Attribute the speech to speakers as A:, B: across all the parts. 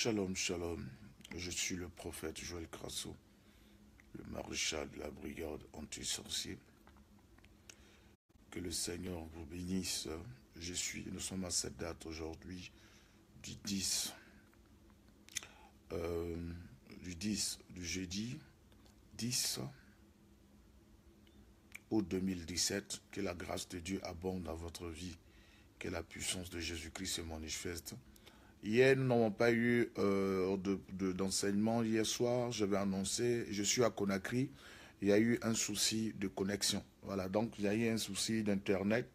A: Shalom, shalom. Je suis le prophète Joël Crasso, le maréchal de la brigade anti-sorcier. Que le Seigneur vous bénisse. Je suis, nous sommes à cette date aujourd'hui du 10, euh, du 10, du jeudi 10 au 2017. Que la grâce de Dieu abonde dans votre vie. Que la puissance de Jésus-Christ se manifeste Hier, nous n'avons pas eu euh, d'enseignement. Hier soir, j'avais annoncé, je suis à Conakry, il y a eu un souci de connexion. Voilà, donc il y a eu un souci d'Internet.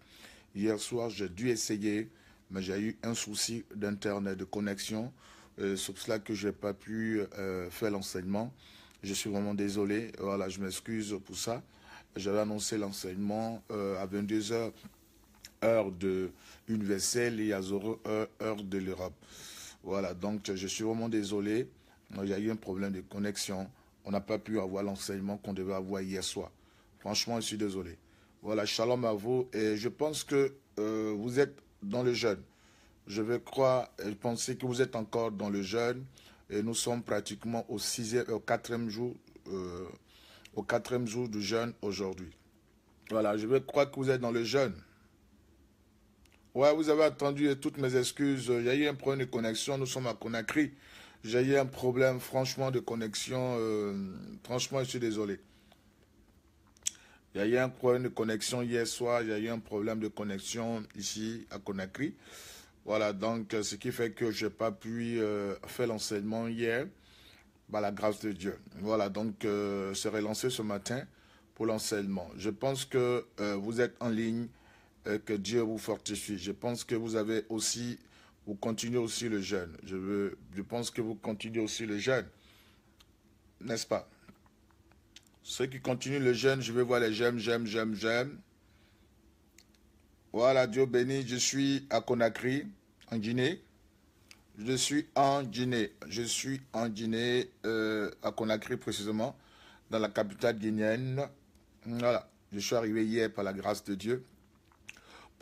A: Hier soir, j'ai dû essayer, mais j'ai eu un souci d'Internet, de connexion. Euh, c'est pour cela que je n'ai pas pu euh, faire l'enseignement. Je suis vraiment désolé. Voilà, je m'excuse pour ça. J'avais annoncé l'enseignement à 22 heures heure de vaisselle et heure de l'Europe. Voilà, donc je suis vraiment désolé. Il y a eu un problème de connexion. On n'a pas pu avoir l'enseignement qu'on devait avoir hier soir. Franchement, je suis désolé. Voilà, shalom à vous. Et je pense que euh, vous êtes dans le jeûne. Je vais croire et penser que vous êtes encore dans le jeûne. Et nous sommes pratiquement au sixième, au quatrième jour, euh, au quatrième jour du jeûne aujourd'hui. Voilà, je veux croire que vous êtes dans le jeûne. Ouais, vous avez attendu toutes mes excuses. Il y a eu un problème de connexion. Nous sommes à Conakry. J'ai eu un problème, franchement, de connexion. Euh, franchement, je suis désolé. Il y a eu un problème de connexion hier soir. Il y a eu un problème de connexion ici à Conakry. Voilà, donc euh, ce qui fait que je n'ai pas pu euh, faire l'enseignement hier. Bah, la grâce de Dieu. Voilà, donc je serai lancé ce matin pour l'enseignement. Je pense que vous êtes en ligne. Euh, que Dieu vous fortifie. Je pense que vous avez aussi, vous continuez aussi le jeûne. Je, veux, je pense que vous continuez aussi le jeûne. N'est-ce pas Ceux qui continuent le jeûne, je veux voir les j'aime, j'aime, j'aime, j'aime. Voilà, Dieu béni, je suis à Conakry, en Guinée. Je suis en Guinée. Je suis en Guinée, euh, à Conakry précisément, dans la capitale guinéenne. Voilà, je suis arrivé hier par la grâce de Dieu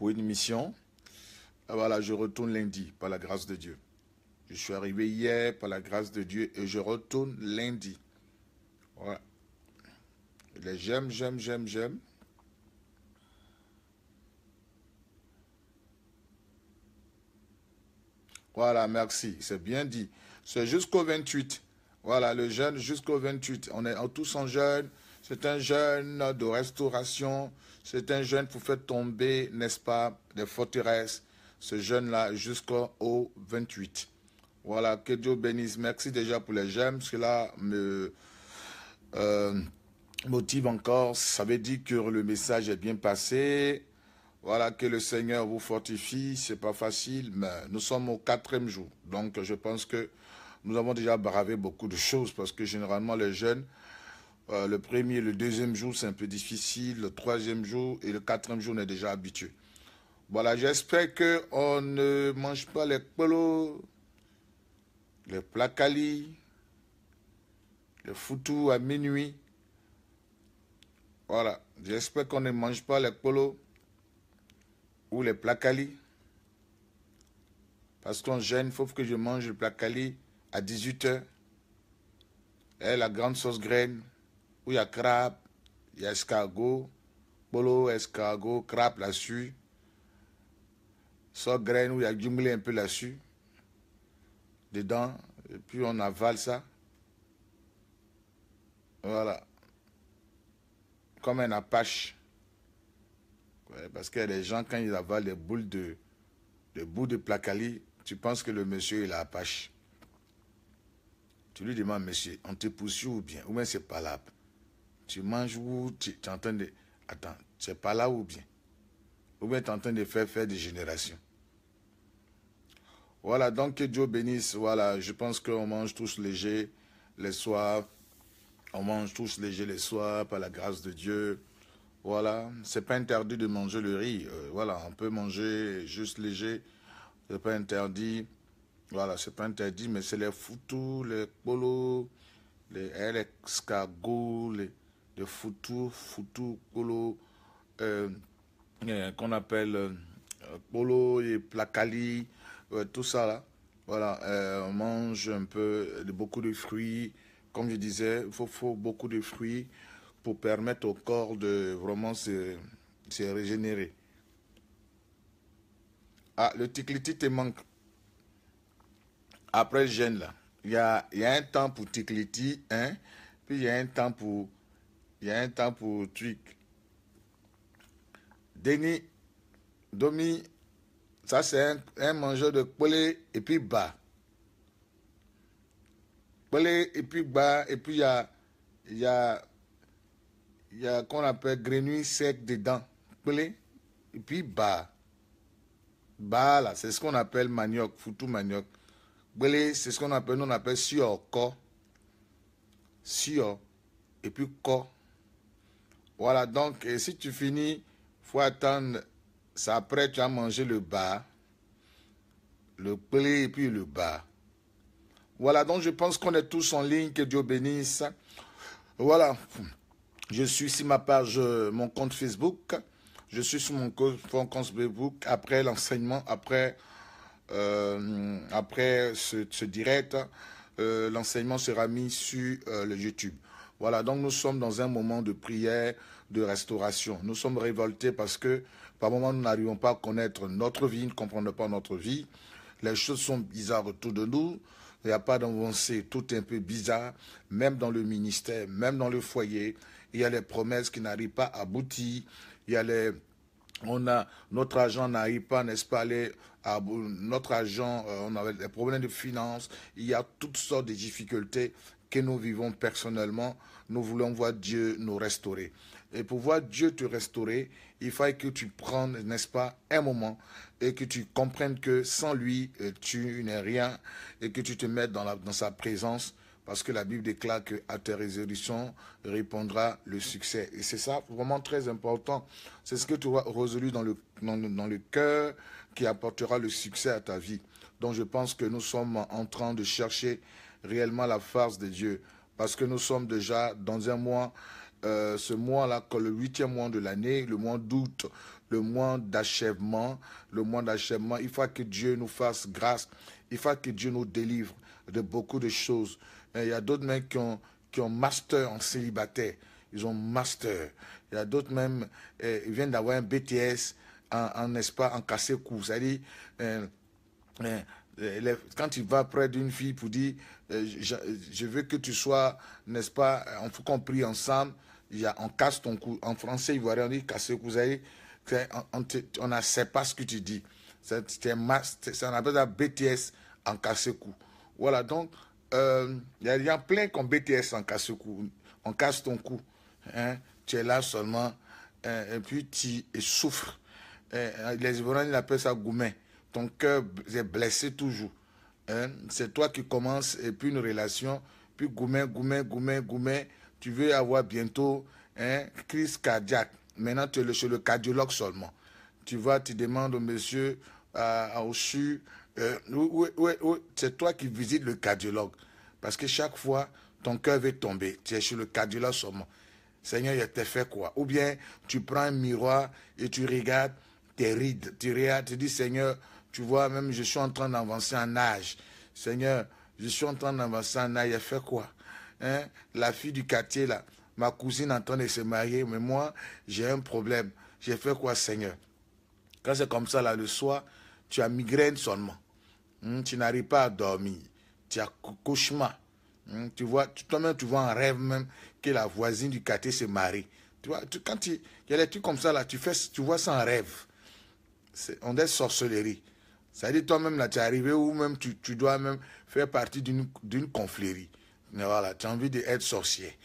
A: pour une mission. Ah, voilà, je retourne lundi par la grâce de Dieu. Je suis arrivé hier par la grâce de Dieu et je retourne lundi. Voilà. Les j'aime, j'aime, j'aime, j'aime. Voilà, merci. C'est bien dit. C'est jusqu'au 28. Voilà, le jeûne jusqu'au 28. On est tous en jeûne c'est un jeûne de restauration, c'est un jeûne pour faire tomber, n'est-ce pas, des forteresses, ce jeûne-là jusqu'au 28. Voilà, que Dieu bénisse. Merci déjà pour les j'aime. Cela me euh, motive encore. Ça veut dire que le message est bien passé. Voilà, que le Seigneur vous fortifie. C'est pas facile, mais nous sommes au quatrième jour. Donc, je pense que nous avons déjà bravé beaucoup de choses parce que généralement, les jeunes, euh, le premier, le deuxième jour, c'est un peu difficile. Le troisième jour et le quatrième jour, on est déjà habitué. Voilà, j'espère qu'on ne mange pas les polos, les placali, les foutou à minuit. Voilà, j'espère qu'on ne mange pas les polos ou les placali. Parce qu'on gêne, il faut que je mange le placali à 18h. Et la grande sauce graine où il y a crabe, il y a escargot, bolo, escargot, crabe là-dessus, sort graine où il y a jumelé un peu là-dessus, dedans, et puis on avale ça. Voilà. Comme un apache. parce que les gens, quand ils avalent des boules de, des de placali, tu penses que le monsieur, est l'apache. apache. Tu lui demandes, monsieur, on te poursuit ou bien Ou bien c'est pas là tu manges où tu, es en train de... Attends, c'est pas là ou bien Ou bien tu es en train de faire faire des générations. Voilà, donc que Dieu bénisse. Voilà, je pense qu'on mange tous léger les soirs. On mange tous léger les soirs par la grâce de Dieu. Voilà, c'est pas interdit de manger le riz. Euh, voilà, on peut manger juste léger. C'est pas interdit. Voilà, c'est pas interdit, mais c'est les foutous, les polos, les, les escargots, les, Foutu, foutu, Kolo, euh, euh, qu'on appelle Polo euh, et Placali, tout ça là. Voilà, on mange un peu beaucoup de fruits. Comme je disais, il faut, beaucoup de fruits pour permettre au corps de vraiment se, régénérer. Ah, le ticliti te manque. Après le gêne là. Il y a, un temps pour ticliti, hein, puis il y a un temps pour il y a un temps pour truc. Denis, Domi, ça c'est un, mangeur de polé et puis bas. Polé et puis bas, et puis il y a, y a, y a qu'on appelle grenouille sec dedans. Polé et puis bas. Bas là, c'est ce qu'on appelle manioc, foutu manioc. Polé, c'est ce qu'on appelle, nous on appelle sur corps. sur et puis corps. Voilà, donc et si tu finis, faut attendre. Ça après, tu as mangé le bas, le pli et puis le bas. Voilà, donc je pense qu'on est tous en ligne. Que Dieu bénisse. Voilà, je suis sur ma page, euh, mon compte Facebook. Je suis sur mon compte, Facebook après l'enseignement, après, euh, après ce, direct. Euh, l'enseignement sera mis sur le YouTube. Voilà, donc nous sommes dans un moment de prière, de restauration. Nous sommes révoltés parce que par moments nous n'arrivons pas à connaître notre vie, ne comprenons pas notre vie. Les choses sont bizarres autour de nous. Il n'y a pas d'avancée, tout est un peu bizarre, même dans le ministère, même dans le foyer. Il y a les promesses qui n'arrivent pas à aboutir. Il y a les notre agent n'arrive pas, n'est-ce pas, aller notre agent, euh, on a des problèmes de finances, il y a toutes sortes de difficultés que nous vivons personnellement nous voulons voir Dieu nous restaurer. Et pour voir Dieu te restaurer, il faut que tu prennes, n'est-ce pas, un moment et que tu comprennes que sans lui, euh, tu n'es rien et que tu te mettes dans, sa présence parce que la Bible déclare que à tes résolution répondra le succès. Et c'est ça vraiment très important. C'est ce que tu vois résolu dans le, dans le cœur qui apportera le succès à ta vie. Donc je pense que nous sommes en train de chercher réellement la face de Dieu parce que nous sommes déjà dans un mois, euh, ce mois-là, le huitième mois de l'année, le mois d'août, le mois d'achèvement, le mois d'achèvement. Il faut que Dieu nous fasse grâce, il faut que Dieu nous délivre de beaucoup de choses. il y a d'autres mecs qui ont, qui ont master en célibataire, ils ont master. Il y a d'autres même, eh, ils viennent d'avoir un BTS en, en, en cassé-cou, à euh, quand tu vas près d'une fille pour dire euh, je, veux que tu sois, n'est-ce pas, euh, on faut qu'on prie ensemble, on casse ton cou. En français ivoirien, on dit casser vous on, ne sait pas ce que tu dis. C'est on appelle ça BTS en casse cou. Voilà, donc il y a plein qui ont BTS en casse cou. On casse ton cou. Hein? Tu es là seulement, hein, et puis tu souffres. les Ivoiriens ils appellent ça goumet ton cœur est blessé toujours. Hein? C'est toi qui commences et puis une relation, puis goumet, goumet, goumet, goumet, Tu veux avoir bientôt un hein, crise cardiaque. Maintenant, tu es le, chez le cardiologue seulement. Tu vois, tu demandes au monsieur, au CHU, euh, c'est toi qui visites le cardiologue. Parce que chaque fois, ton cœur veut tomber. Tu es chez le cardiologue seulement. Seigneur, il t'a fait quoi Ou bien tu prends un miroir et tu regardes tes rides. Tu regardes, tu dis, Seigneur, tu vois, même je suis en train d'avancer en âge. Seigneur, je suis en train d'avancer en âge. J'ai fait quoi hein? La fille du quartier, là, ma cousine est en train de se marier, mais moi, j'ai un problème. J'ai fait quoi, Seigneur Quand c'est comme ça, là, le soir, tu as migraine seulement. Hmm? tu n'arrives pas à dormir. Tu as cauchemar. Hmm? tu vois, toi-même, tu vois en rêve même que la voisine du quartier se marie. Tu vois, tu, quand il y a des trucs comme ça, là, tu, fais, tu vois ça en rêve. on est sorcellerie. Ça dit toi-même, là, tu es arrivé ou même tu, dois même faire partie d'une confrérie. Voilà, tu as envie d'être sorcier.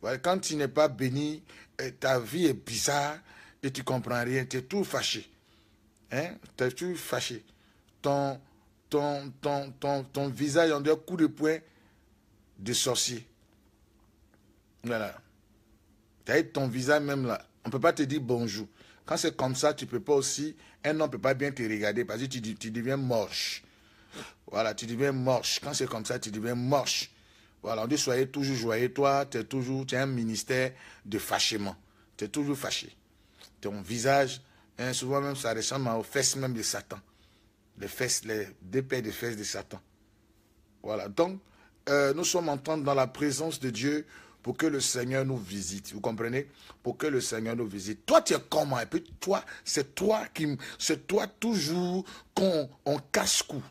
A: Voilà, quand tu n'es pas béni, euh, ta vie est bizarre et tu comprends rien, tu es tout fâché. Hein? Tu es tout fâché. Ton, ton, ton, ton, ton visage en deux coups de poing de sorcier. Voilà. Tu as ton visage même là. On ne peut pas te dire bonjour. Quand c'est comme ça, tu ne peux pas aussi un homme ne peut pas bien te regarder parce que tu, deviens morche. Voilà, tu deviens morche. Quand c'est comme ça, tu deviens morche. Voilà, on dit soyez toujours joyeux. Toi, tu es toujours es un ministère de fâchement. Tu es toujours fâché. Ton visage, hein, souvent même, ça ressemble aux fesses même de Satan. Les fesses, les deux paires de fesses de Satan. Voilà, donc, euh, nous sommes en train dans la présence de Dieu pour que le Seigneur nous visite. Vous comprenez Pour que le Seigneur nous visite. Toi, tu es comment Et puis toi, c'est toi qui, c'est toi toujours qu'on on casse cou.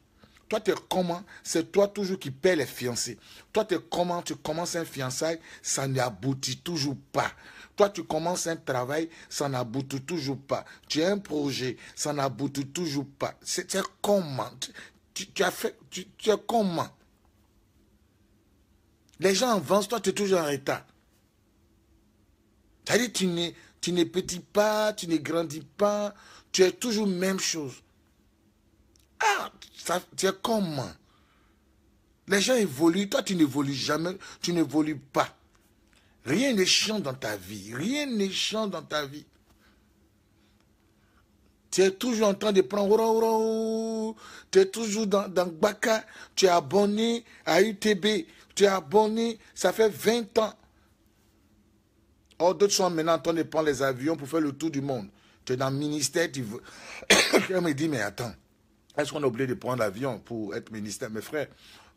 A: Toi, tu es comment C'est toi toujours qui paie les fiancés. Toi, tu es comment Tu commences un fiançailles, ça n'aboutit toujours pas. Toi, tu commences un travail, ça n'aboutit toujours pas. Tu as un projet, ça n'aboutit toujours pas. C'est comment tu, tu, as fait, tu es comment les gens avancent, toi tu es toujours en état. C'est-à-dire tu n'es, tu petit pas, tu ne grandis pas, tu es toujours même chose. Ah, tu es comment Les gens évoluent, toi tu n'évolues jamais, tu n'évolues pas. Rien n'est chiant dans ta vie, rien n'est chiant dans ta vie. Tu es toujours en train de prendre... Tu es toujours dans, dans Baka. Tu es abonné à UTB. Tu es abonné, ça fait 20 ans. Or, d'autres sont maintenant en train de prendre les avions pour faire le tour du monde. Tu es dans le ministère, tu veux. Quelqu'un me dit, mais attends, est-ce qu'on a oublié de prendre l'avion pour être ministère Mes frères,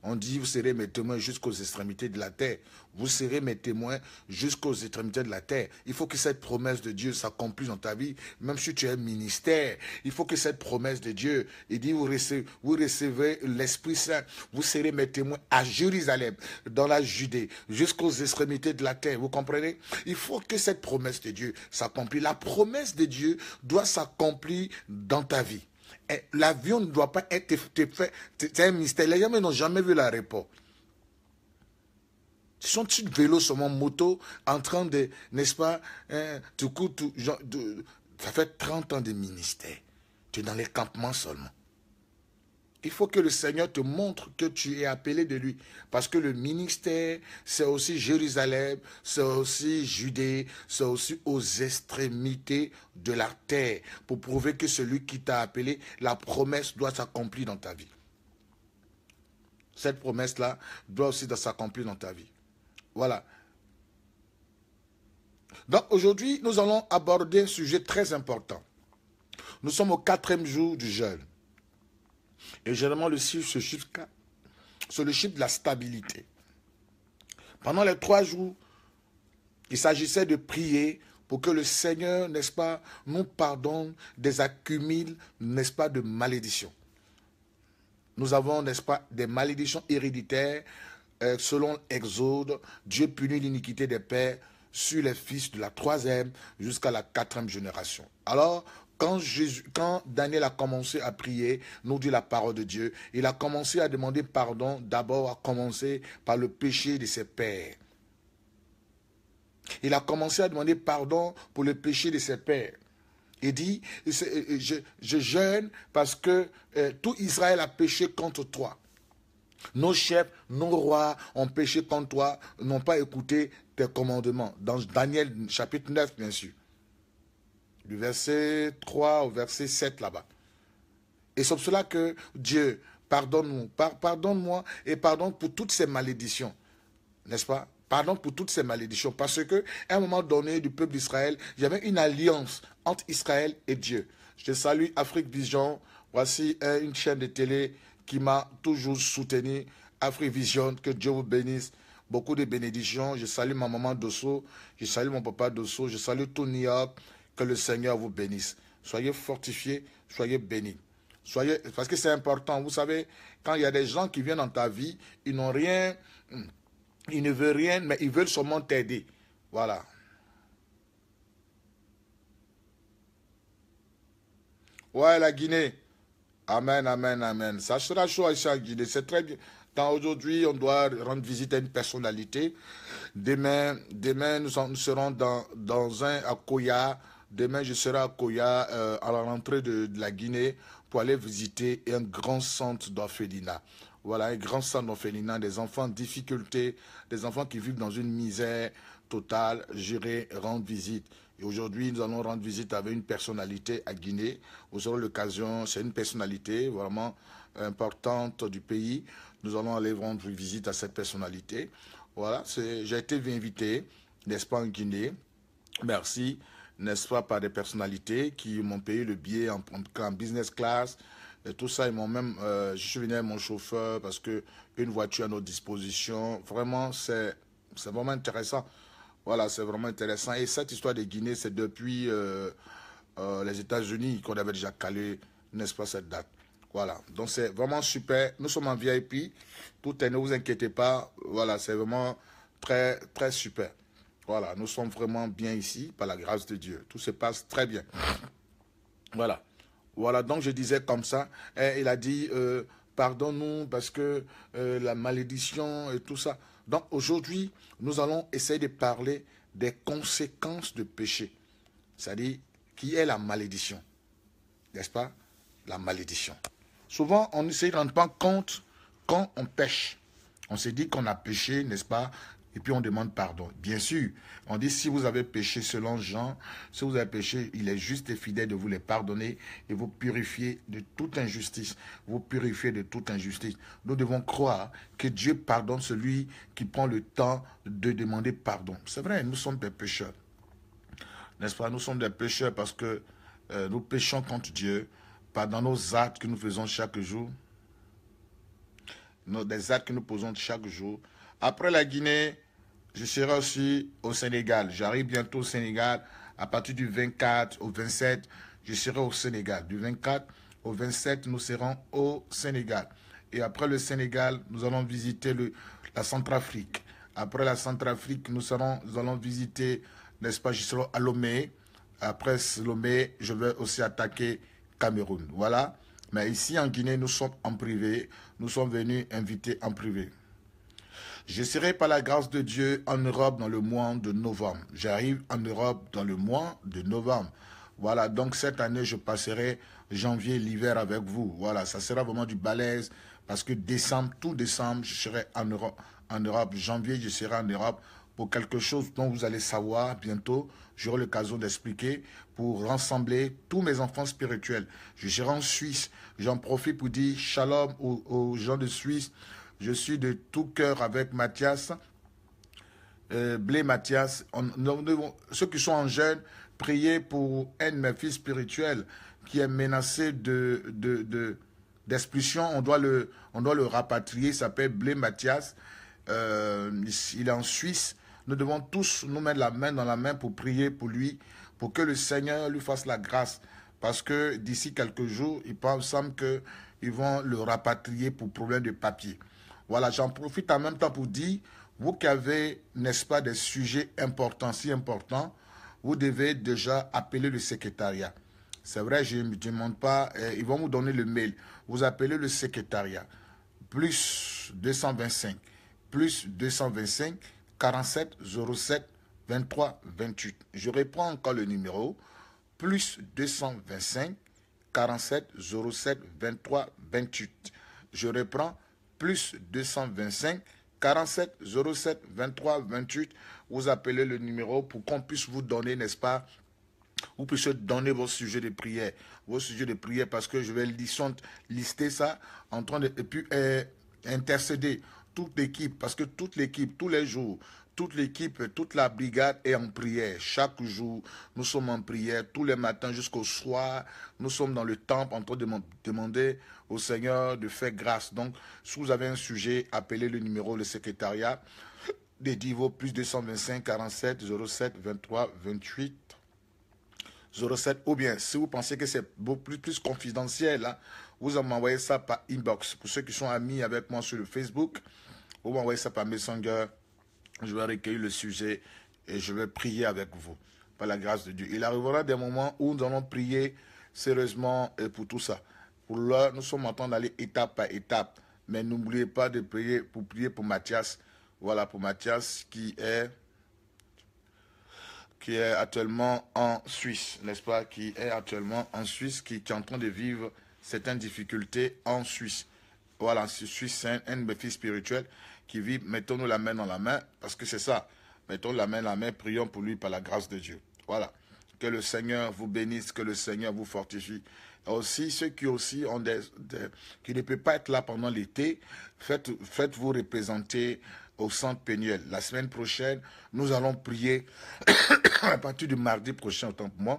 A: on dit, vous serez mes témoins jusqu'aux extrémités de la terre. Vous serez mes témoins jusqu'aux extrémités de la terre. Il faut que cette promesse de Dieu s'accomplisse dans ta vie, même si tu es ministère. Il faut que cette promesse de Dieu, il dit, vous recevez, vous recevez l'Esprit Saint. Vous serez mes témoins à Jérusalem, dans la Judée, jusqu'aux extrémités de la terre. Vous comprenez Il faut que cette promesse de Dieu s'accomplisse. La promesse de Dieu doit s'accomplir dans ta vie. Eh, l'avion ne doit pas être fait. C'est un mystère. Les gens n'ont jamais vu la réponse Ils sont des vélo, sur mon moto, en train de, n'est-ce pas, du hein, coup, tout, ça fait 30 ans de ministère. Tu es dans les campements seulement. Il faut que le Seigneur te montre que tu es appelé de lui. Parce que le ministère, c'est aussi Jérusalem, c'est aussi Judée, c'est aussi aux extrémités de la terre. Pour prouver que celui qui t'a appelé, la promesse doit s'accomplir dans ta vie. Cette promesse-là doit aussi s'accomplir dans ta vie. Voilà. Donc aujourd'hui, nous allons aborder un sujet très important. Nous sommes au quatrième jour du jeûne. Et généralement, le chiffre ce chiffre C'est le chiffre de la stabilité. Pendant les trois jours, il s'agissait de prier pour que le Seigneur, n'est-ce pas, nous pardonne des accumules, n'est-ce pas, de malédictions. Nous avons, n'est-ce pas, des malédictions héréditaires. Euh, selon Exode, Dieu punit l'iniquité des pères sur les fils de la troisième jusqu'à la quatrième génération. Alors, quand, Daniel a commencé à prier, nous dit la parole de Dieu, il a commencé à demander pardon, d'abord à commencer par le péché de ses pères. Il a commencé à demander pardon pour le péché de ses pères. Il dit, euh, euh, je, je jeûne parce que euh, tout Israël a péché contre toi. Nos chefs, nos rois ont péché contre toi, n'ont pas écouté tes commandements. Dans Daniel chapitre 9, bien sûr du verset 3 au verset 7 là-bas. Et c'est pour cela que Dieu, pardonne-nous, pardonne-moi et pardonne pour toutes ces malédictions. N'est-ce pas Pardonne pour toutes ces malédictions. Parce que, à un moment donné, du peuple d'Israël, il y avait une alliance entre Israël et Dieu. Je salue, Afrique Vision. Voici une chaîne de télé qui m'a toujours soutenu. Afrique Vision, que Dieu vous bénisse. Beaucoup de bénédictions. Je salue ma maman Dosso. Je salue mon papa Dosso. Je salue tout New que le Seigneur vous bénisse. Soyez fortifiés, soyez bénis. Soyez, parce que c'est important. Vous savez, quand il y a des gens qui viennent dans ta vie, ils n'ont rien, hmm, ils ne veulent rien, mais ils veulent seulement t'aider. Voilà. Ouais, la Guinée. Amen, amen, amen. Ça sera chaud ici en Guinée. C'est très bien. Aujourd'hui, on doit rendre visite à une personnalité. Demain, demain nous, nous serons dans, dans un à Demain, je serai à Koya, euh, à la rentrée de, la Guinée, pour aller visiter un grand centre d'orphelinat. Voilà, un grand centre d'orphelinat, des enfants en difficulté, des enfants qui vivent dans une misère totale, J'irai rendre visite. Et aujourd'hui, nous allons rendre visite avec une personnalité à Guinée. Vous aurez l'occasion, c'est une personnalité vraiment importante du pays. Nous allons aller rendre visite à cette personnalité. Voilà, j'ai été invité, n'est-ce pas, en Guinée. Merci n'est-ce pas, par des personnalités qui m'ont payé le billet en, business class, et tout ça, ils m'ont même, euh, je suis venu avec mon chauffeur parce que une voiture à notre disposition. Vraiment, c'est, vraiment intéressant. Voilà, c'est vraiment intéressant. Et cette histoire de Guinée, c'est depuis euh, euh, les États-Unis qu'on avait déjà calé, n'est-ce pas, cette date. Voilà, donc c'est vraiment super. Nous sommes en VIP. Tout est, ne vous inquiétez pas. Voilà, c'est vraiment très, très super. Voilà, nous sommes vraiment bien ici par la grâce de Dieu. Tout se passe très bien. Voilà. Voilà, donc je disais comme ça. Et hein, il a dit, euh, pardon nous parce que euh, la malédiction et tout ça. Donc aujourd'hui, nous allons essayer de parler des conséquences de péché. C'est-à-dire, qui est la malédiction N'est-ce pas La malédiction. Souvent, on ne se rend pas compte quand on pêche. On se dit qu'on a péché, n'est-ce pas et puis on demande pardon. Bien sûr, on dit si vous avez péché selon Jean, si vous avez péché, il est juste et fidèle de vous les pardonner et vous purifier de toute injustice. Vous purifier de toute injustice. Nous devons croire que Dieu pardonne celui qui prend le temps de demander pardon. C'est vrai, nous sommes des pécheurs. N'est-ce pas Nous sommes des pécheurs parce que euh, nous péchons contre Dieu par dans nos actes que nous faisons chaque jour, nos, des actes que nous posons chaque jour, après la Guinée, je serai aussi au Sénégal. J'arrive bientôt au Sénégal. À partir du 24 au 27, je serai au Sénégal. Du 24 au 27, nous serons au Sénégal. Et après le Sénégal, nous allons visiter la Centrafrique. Après la Centrafrique, nous, serons, allons visiter, n'est-ce pas, je serai à Lomé. Après Lomé, je vais aussi attaquer Cameroun. Voilà. Mais ici en Guinée, nous sommes en privé. Nous sommes venus invités en privé. Je serai par la grâce de Dieu en Europe dans le mois de novembre. J'arrive en Europe dans le mois de novembre. Voilà, donc cette année, je passerai janvier, l'hiver avec vous. Voilà, ça sera vraiment du balèze parce que décembre, tout décembre, je serai en Europe. En Europe, janvier, je serai en Europe pour quelque chose dont vous allez savoir bientôt. J'aurai l'occasion d'expliquer pour rassembler tous mes enfants spirituels. Je serai en Suisse. J'en profite pour dire shalom aux gens de Suisse, je suis de tout cœur avec Mathias, euh, Blé Mathias. ceux qui sont en jeûne, prier pour un de mes fils spirituels qui est menacé de, d'expulsion. On doit le, on doit le rapatrier. Il s'appelle Blé Mathias. Euh, il est en Suisse. Nous devons tous nous mettre la main dans la main pour prier pour lui, pour que le Seigneur lui fasse la grâce. Parce que d'ici quelques jours, il semble qu'ils vont le rapatrier pour problème de papier. Voilà, j'en profite en même temps pour dire, vous qui avez, n'est-ce pas, des sujets importants, si importants, vous devez déjà appeler le secrétariat. C'est vrai, je ne me demande pas, eh, ils vont vous donner le mail. Vous appelez le secrétariat. Plus 225, plus 225, 47 07 23 28. Je reprends encore le numéro. Plus 225, 47 07 23 28. Je reprends plus 225 47 07 23 28. Vous appelez le numéro pour qu'on puisse vous donner, n'est-ce pas, vous puissiez donner vos sujets de prière, vos sujets de prière, parce que je vais lister ça en train de et puis, euh, intercéder toute l'équipe, parce que toute l'équipe, tous les jours, toute l'équipe, toute la brigade est en prière. Chaque jour, nous sommes en prière, tous les matins jusqu'au soir. Nous sommes dans le temple en train de demander au Seigneur de faire grâce. Donc, si vous avez un sujet, appelez le numéro, le secrétariat des Divo, plus 225 47 07 23 28 07. Ou bien, si vous pensez que c'est plus, plus confidentiel, hein, vous m'envoyez ça par inbox. Pour ceux qui sont amis avec moi sur le Facebook, vous m'envoyez ça par Messenger je vais recueillir le sujet et je vais prier avec vous. Par la grâce de Dieu. Il arrivera des moments où nous allons prier sérieusement euh, pour tout ça. Pour l'heure nous sommes en train d'aller étape par étape. Mais n'oubliez pas de prier pour prier pour Mathias. Voilà, pour Mathias qui est qui est actuellement en Suisse, n'est-ce pas Qui est actuellement en Suisse, qui, est en train de vivre certaines difficultés en Suisse. Voilà, Suisse, c'est un, un spirituel qui vit, mettons-nous la main dans la main, parce que c'est ça. Mettons la main dans la main, prions pour lui par la grâce de Dieu. Voilà. Que le Seigneur vous bénisse, que le Seigneur vous fortifie. Aussi, ceux qui aussi ont des, qui ne peuvent pas être là pendant l'été, faites, faites, vous représenter au centre pénuel, La semaine prochaine, nous allons prier à partir du mardi prochain, autant moi.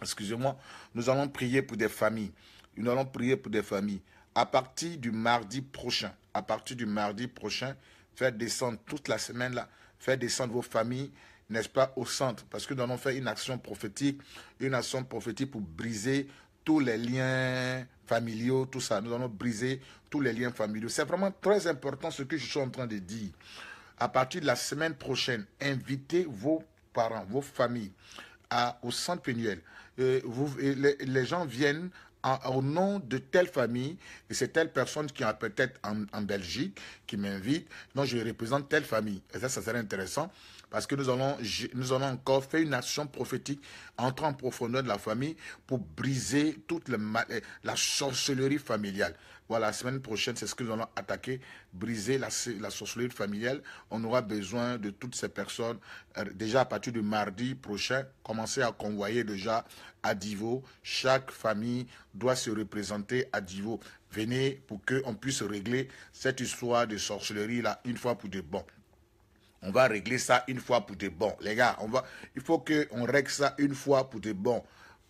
A: Excusez-moi, nous allons prier pour des familles. Nous allons prier pour des familles à partir du mardi prochain, à partir du mardi prochain, faire descendre toute la semaine là, faire descendre vos familles, n'est-ce pas, au centre. Parce que nous allons faire une action prophétique, une action prophétique pour briser tous les liens familiaux, tout ça. Nous allons briser tous les liens familiaux. C'est vraiment très important ce que je suis en train de dire. À partir de la semaine prochaine, invitez vos parents, vos familles à, au centre pénuel. Euh, vous, les gens viennent au nom de telle famille, et c'est telle personne qui a peut-être en, Belgique qui m'invite, donc je représente telle famille. Et ça, ça serait intéressant parce que nous allons, encore faire une action prophétique, entrer en profondeur de la famille pour briser toute euh, la sorcellerie familiale. Voilà, la semaine prochaine, c'est ce que nous allons attaquer, briser la, sorcellerie familiale. On aura besoin de toutes ces personnes. Euh, déjà à partir de mardi prochain, commencer à convoyer déjà à Divo. Chaque famille doit se représenter à Divo. Venez pour qu'on puisse régler cette histoire de sorcellerie-là une fois pour de bon. On va régler ça une fois pour de bon. Les gars, on va, il faut qu'on règle ça une fois pour de bon.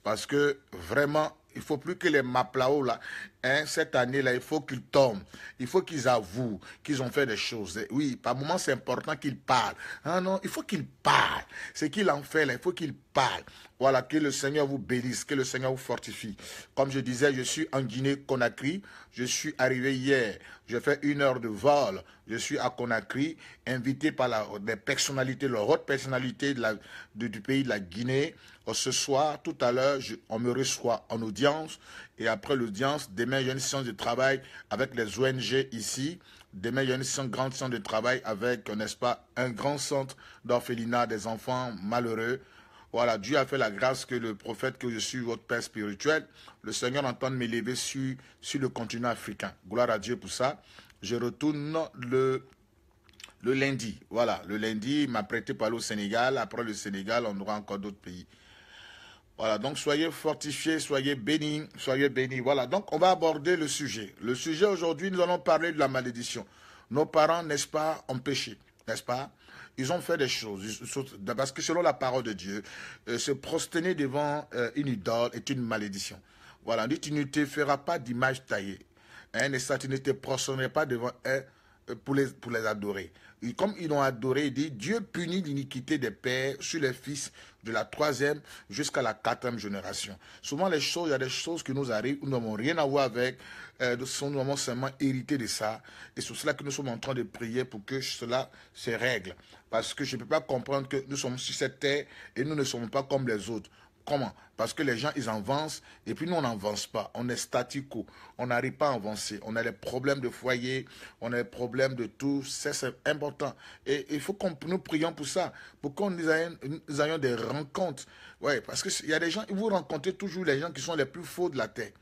A: Parce que vraiment, il faut plus que les maplao là. Hein, cette année-là, il faut qu'ils tombent. Il faut qu'ils avouent qu'ils ont fait des choses. Oui, par moments, c'est important qu'ils parlent. Ah non, il faut qu'ils parlent. Ce qu'il en fait là, il faut qu'ils parlent. Voilà, que le Seigneur vous bénisse, que le Seigneur vous fortifie. Comme je disais, je suis en Guinée-Conakry. Je suis arrivé hier. Je fais une heure de vol. Je suis à Conakry, invité par la, des personnalités, leur haute personnalité de la, du pays de la Guinée. Ce soir, tout à l'heure, on me reçoit en audience. Et après l'audience, demain, Demain, il y a une séance de travail avec les ONG ici. Demain, il y a une grande de travail avec, euh, n'est-ce pas, un grand centre d'orphelinat des enfants malheureux. Voilà, Dieu a fait la grâce que le prophète que je suis, votre père spirituel, le Seigneur entend m'élever sur, sur le continent africain. Gloire à Dieu pour ça. Je retourne le le lundi. Voilà, le lundi, m'apprêter pour aller au Sénégal. Après le Sénégal, on aura encore d'autres pays. Voilà, donc soyez fortifiés, soyez bénis, soyez bénis. Voilà, donc on va aborder le sujet. Le sujet aujourd'hui, nous allons parler de la malédiction. Nos parents, n'est-ce pas, ont péché, n'est-ce pas Ils ont fait des choses, parce que selon la parole de Dieu, euh, se prosterner devant euh, une idole est une malédiction. Voilà, dit, tu ne te feras pas d'image taillée. et pas, tu ne te prosterneras pas devant eux pour les, pour les adorer comme ils l'ont adoré, dit, Dieu punit l'iniquité des pères sur les fils de la troisième jusqu'à la quatrième génération. Souvent, les choses, il y a des choses qui nous arrivent, nous n'avons rien à voir avec, euh, nous sommes seulement hérité de ça. Et c'est cela que nous sommes en train de prier pour que cela se règle. Parce que je ne peux pas comprendre que nous sommes sur cette terre et nous ne sommes pas comme les autres. Comment Parce que les gens, ils avancent et puis nous, on n'avance pas. On est statico. On n'arrive pas à avancer. On a les problèmes de foyer, on a des problèmes de tout. C'est important. Et il faut que nous prions pour ça, pour qu'on nous ayons, des rencontres. Oui, parce qu'il y a des gens, vous rencontrez toujours les gens qui sont les plus faux de la terre.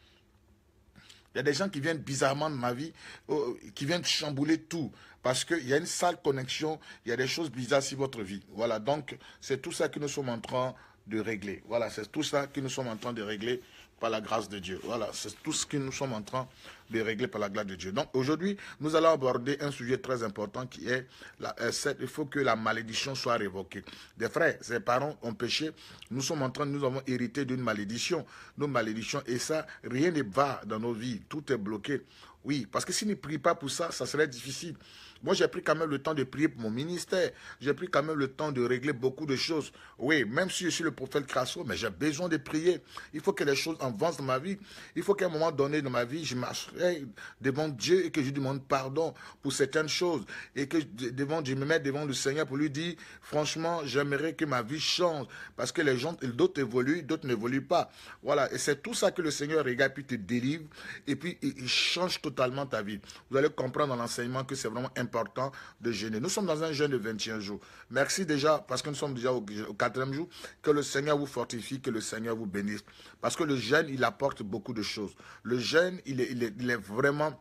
A: Il y a des gens qui viennent bizarrement de ma vie, euh, qui viennent chambouler tout. Parce qu'il y a une sale connexion, il y a des choses bizarres sur votre vie. Voilà, donc c'est tout ça que nous sommes en train de régler. Voilà, c'est tout ça que nous sommes en train de régler par la grâce de Dieu. Voilà, c'est tout ce que nous sommes en train de régler par la grâce de Dieu. Donc aujourd'hui, nous allons aborder un sujet très important qui est, la, euh, il faut que la malédiction soit révoquée. Des frères, ses parents ont péché, nous sommes en train, nous avons hérité d'une malédiction, nos malédictions, et ça, rien ne va dans nos vies, tout est bloqué. Oui, parce que s'ils ne prient pas pour ça, ça serait difficile. Moi, j'ai pris quand même le temps de prier pour mon ministère. J'ai pris quand même le temps de régler beaucoup de choses. Oui, même si je suis le prophète Crasso, mais j'ai besoin de prier. Il faut que les choses avancent dans ma vie. Il faut qu'à un moment donné dans ma vie, je marcherai devant Dieu et que je demande pardon pour certaines choses. Et que devant, je me mette devant le Seigneur pour lui dire, franchement, j'aimerais que ma vie change. Parce que les gens, d'autres évoluent, d'autres n'évoluent pas. Voilà. Et c'est tout ça que le Seigneur regarde, puis te délivre. Et puis, il change totalement ta vie. Vous allez comprendre dans l'enseignement que c'est vraiment important important de jeûner. Nous sommes dans un jeûne de 21 jours. Merci déjà, parce que nous sommes déjà au, quatrième jour, que le Seigneur vous fortifie, que le Seigneur vous bénisse. Parce que le jeûne, il apporte beaucoup de choses. Le jeûne, il est, il est, vraiment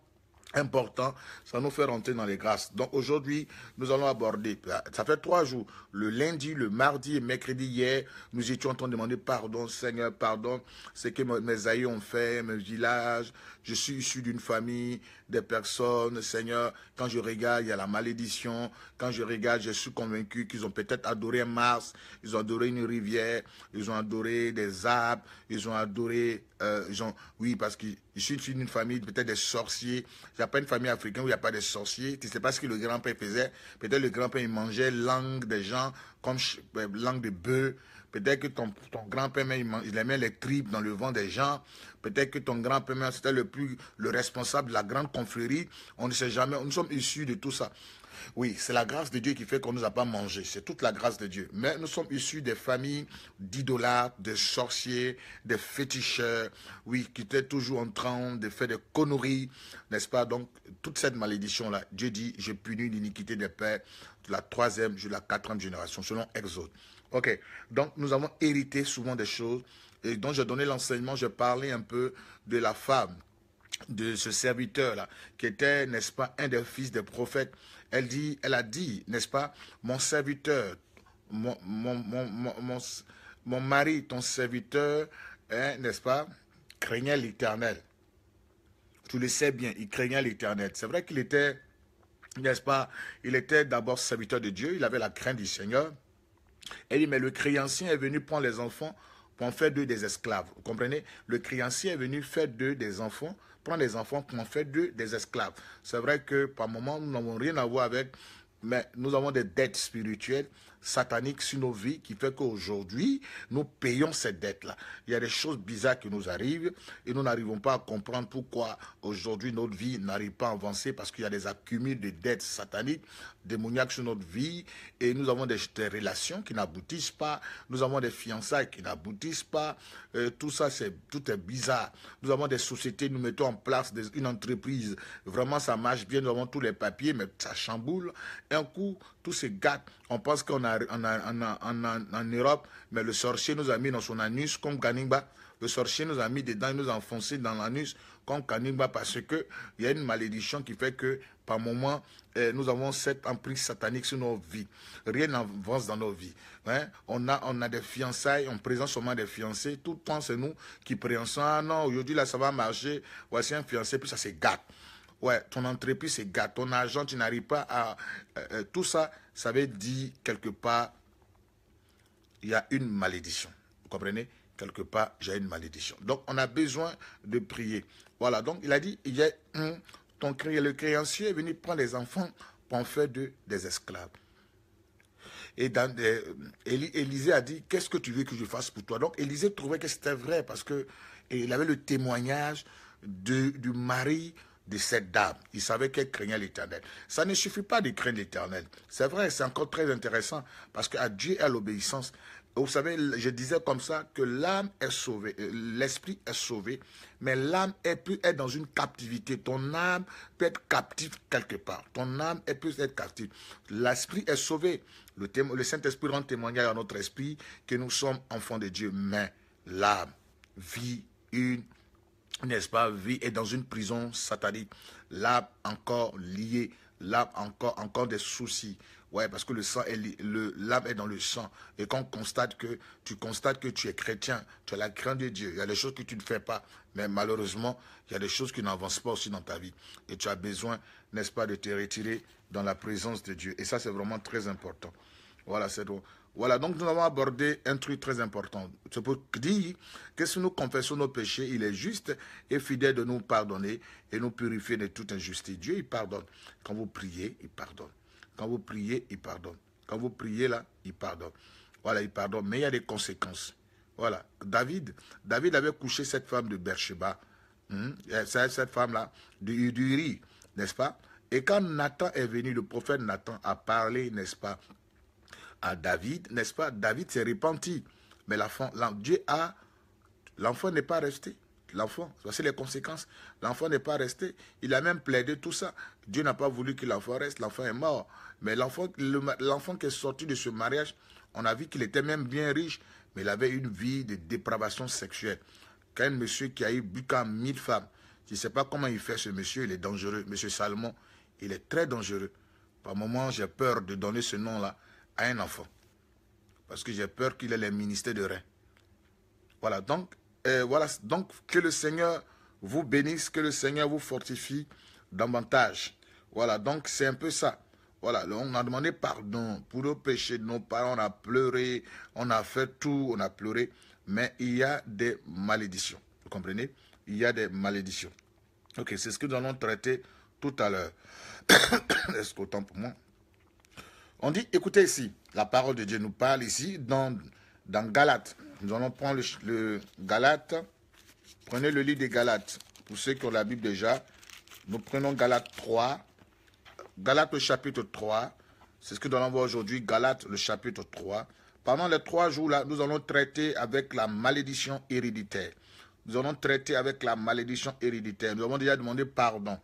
A: important, ça nous fait rentrer dans les grâces. Donc aujourd'hui, nous allons aborder, ça fait trois jours, le lundi, le mardi et mercredi hier, nous étions en train de demander pardon, Seigneur, pardon, ce que mes aïeux ont fait, mes villages, je suis issu d'une famille, des personnes, Seigneur, quand je regarde, il y a la malédiction, quand je regarde, je suis convaincu qu'ils ont peut-être adoré Mars, ils ont adoré une rivière, ils ont adoré des arbres, ils ont adoré, euh, ils oui, parce que je suis une famille, peut-être des sorciers, il n'y a pas une famille africaine où il n'y a pas de sorciers, tu ne sais pas ce que le grand-père faisait, peut-être le grand-père, il mangeait langue des gens, comme euh, langue de bœufs, Peut-être que ton, grand-père, il aimait les tripes dans le vent des gens. Peut-être que ton grand-père, c'était le plus le responsable de la grande confrérie. On ne sait jamais. Nous sommes issus de tout ça. Oui, c'est la grâce de Dieu qui fait qu'on ne nous a pas mangé. C'est toute la grâce de Dieu. Mais nous sommes issus des familles d'idolâtres, de sorciers, de féticheurs, oui, qui étaient toujours en train de faire des conneries, n'est-ce pas Donc, toute cette malédiction-là, Dieu dit, je punis l'iniquité des pères de la troisième, jusqu'à la quatrième génération, selon Exode. Ok. Donc, nous avons hérité souvent des choses. Et dont je donnais l'enseignement, je parlais un peu de la femme, de ce serviteur-là, qui était, n'est-ce pas, un des fils des prophètes. Elle, dit, elle a dit, n'est-ce pas, mon serviteur, mon, mon, mon, mon mari, ton serviteur, hein, n'est-ce pas, craignait l'éternel. Tu le sais bien, il craignait l'éternel. C'est vrai qu'il était, n'est-ce pas, il était d'abord serviteur de Dieu, il avait la crainte du Seigneur. Elle dit, mais le créancier est venu prendre les enfants pour en faire d'eux des esclaves. Vous comprenez Le créancier est venu faire d'eux des enfants, prendre les enfants pour en faire d'eux des esclaves. C'est vrai que par moments, nous n'avons rien à voir avec, mais nous avons des dettes spirituelles satanique sur nos vies qui fait qu'aujourd'hui, nous payons ces dettes là Il y a des choses bizarres qui nous arrivent et nous n'arrivons pas à comprendre pourquoi aujourd'hui notre vie n'arrive pas à avancer parce qu'il y a des accumuls de dettes sataniques, démoniaques sur notre vie et nous avons des, relations qui n'aboutissent pas, nous avons des fiançailles qui n'aboutissent pas. Euh, tout ça, c'est tout est bizarre. Nous avons des sociétés, nous mettons en place des, une entreprise. Vraiment, ça marche bien, nous avons tous les papiers, mais ça chamboule. Un coup, tout se gâte on pense qu'on a, en Europe, mais le sorcier nous a mis dans son anus comme Kanimba. Le sorcier nous a mis dedans, il nous a enfoncé dans l'anus comme Kanimba parce qu'il y a une malédiction qui fait que par moment, eh, nous avons cette emprise satanique sur nos vies. Rien n'avance dans nos vies. Hein. On, a, on a des fiançailles, on présente seulement des fiancés. Tout le temps, c'est nous qui préhensons, ah non, aujourd'hui là, ça va marcher, voici un fiancé, puis ça se gâte ouais, ton entreprise c'est gâte, ton argent, tu n'arrives pas à... Euh, euh, tout ça, ça veut dire quelque part, il y a une malédiction. Vous comprenez Quelque part, j'ai une malédiction. Donc, on a besoin de prier. Voilà, donc il a dit, il y a, ton, le créancier est venu prendre les enfants pour en faire de, des esclaves. Et dans euh, Élisée a dit, qu'est-ce que tu veux que je fasse pour toi Donc Élisée trouvait que c'était vrai parce que avait le témoignage de, du mari de cette dame. Il savait qu'elle craignait l'éternel. Ça ne suffit pas de craindre l'éternel. C'est vrai, c'est encore très intéressant parce qu'à Dieu à l'obéissance. Vous savez, je disais comme ça que l'âme est sauvée, euh, l'esprit est sauvé, mais l'âme est plus être dans une captivité. Ton âme peut être captive quelque part. Ton âme est plus être captive. L'esprit est sauvé. le Saint-Esprit rend témoignage à notre esprit que nous sommes enfants de Dieu, mais l'âme vit une n'est-ce pas, vie est dans une prison satanique. Là encore lié, là encore, encore des soucis. Ouais, parce que le sang le l'âme est dans le sang. Et quand constate que tu constates que tu es chrétien, tu as la crainte de Dieu. Il y a des choses que tu ne fais pas, mais malheureusement, il y a des choses qui n'avancent pas aussi dans ta vie. Et tu as besoin, n'est-ce pas, de te retirer dans la présence de Dieu. Et ça, c'est vraiment très important. Voilà, c'est drôle. Voilà, donc nous avons abordé un truc très important. C'est pour dire que si nous confessons nos péchés, il est juste et fidèle de nous pardonner et nous purifier de toute injustice. Dieu, il pardonne. Quand vous priez, il pardonne. Quand vous priez, il pardonne. Quand vous priez là, il pardonne. Voilà, il pardonne. Mais il y a des conséquences. Voilà, David, David avait couché cette femme de Bercheba. Hein, cette femme-là, du, du n'est-ce pas Et quand Nathan est venu, le prophète Nathan a parlé, n'est-ce pas à David, n'est-ce pas David s'est repenti. Mais l'enfant, Dieu a. L'enfant n'est pas resté. L'enfant, voici les conséquences. L'enfant n'est pas resté. Il a même plaidé tout ça. Dieu n'a pas voulu que l'enfant reste. L'enfant est mort. Mais l'enfant qui est sorti de ce mariage, on a vu qu'il était même bien riche, mais il avait une vie de dépravation sexuelle. Quand un monsieur qui a eu bucan mille femmes, je ne sais pas comment il fait ce monsieur, il est dangereux. Monsieur Salmon, il est très dangereux. Par moment, j'ai peur de donner ce nom-là un enfant. Parce que j'ai peur qu'il ait les ministères de rein. Voilà donc, euh, voilà, donc que le Seigneur vous bénisse, que le Seigneur vous fortifie davantage. Voilà, donc c'est un peu ça. Voilà, on a demandé pardon pour nos péchés de nos parents, on a pleuré, on a fait tout, on a pleuré. Mais il y a des malédictions, vous comprenez Il y a des malédictions. Ok, c'est ce que nous allons traiter tout à l'heure. Est-ce qu'autant pour moi on dit, écoutez ici, la parole de Dieu nous parle ici dans, dans Galate. Nous allons prendre le, le Galate. Prenez le lit des Galates. Pour ceux qui ont la Bible déjà, nous prenons Galate 3. Galate le chapitre 3. C'est ce que nous allons voir aujourd'hui, Galate le chapitre 3. Pendant les trois jours là, nous allons traiter avec la malédiction héréditaire. Nous allons traiter avec la malédiction héréditaire. Nous avons déjà demandé pardon,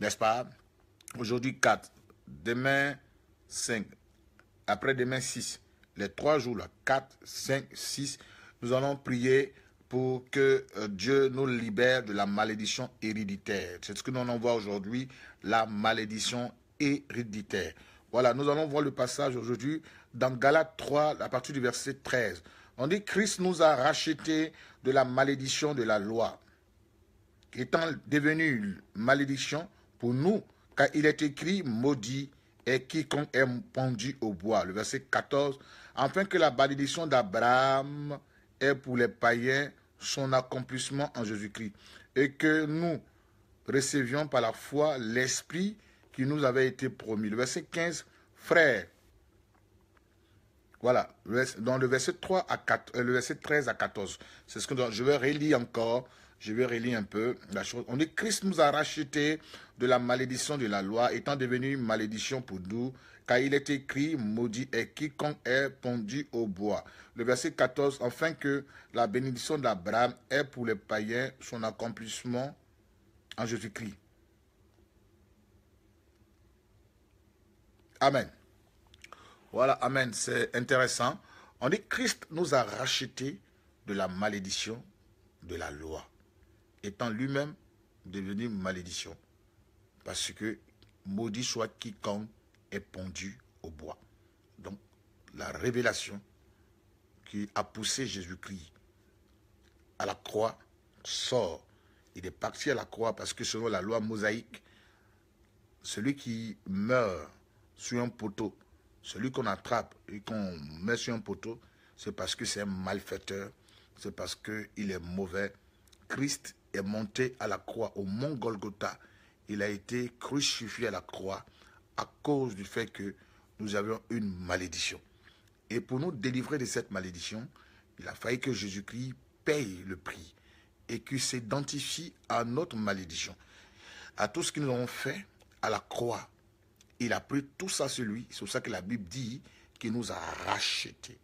A: n'est-ce pas Aujourd'hui 4, demain 5. Après-demain, 6. Les trois jours, 4, 5, 6, nous allons prier pour que euh, Dieu nous libère de la malédiction héréditaire. C'est ce que nous allons voir aujourd'hui, la malédiction héréditaire. Voilà, nous allons voir le passage aujourd'hui dans Galates 3, à partir du verset 13. On dit, Christ nous a rachetés de la malédiction de la loi, étant devenu malédiction pour nous, car il est écrit, maudit et quiconque est pendu au bois. Le verset 14, enfin que la bénédiction d'Abraham est pour les païens son accomplissement en Jésus-Christ, et que nous recevions par la foi l'Esprit qui nous avait été promis. Le verset 15, frère voilà, dans le verset, 3 à 4, euh, le verset 13 à 14, c'est ce que je vais relire encore, je vais relier un peu la chose. On dit, Christ nous a rachetés de la malédiction de la loi, étant devenu malédiction pour nous, car il est écrit, maudit est quiconque est pendu au bois. Le verset 14, enfin que la bénédiction d'Abraham est pour les païens son accomplissement en Jésus-Christ. Amen. Voilà, Amen, c'est intéressant. On dit, Christ nous a rachetés de la malédiction de la loi étant lui-même devenu malédiction. Parce que maudit soit quiconque est pendu au bois. Donc, la révélation qui a poussé Jésus-Christ à la croix sort. Il est parti à la croix parce que selon la loi mosaïque, celui qui meurt sur un poteau, celui qu'on attrape et qu'on met sur un poteau, c'est parce que c'est un malfaiteur, c'est parce qu'il est mauvais. Christ est monté à la croix, au mont Golgotha. Il a été crucifié à la croix à cause du fait que nous avions une malédiction. Et pour nous délivrer de cette malédiction, il a failli que Jésus-Christ paye le prix et qu'il s'identifie à notre malédiction, à tout ce que nous avons fait à la croix. Il a pris tout ça sur lui. C'est pour ça que la Bible dit qu'il nous a rachetés.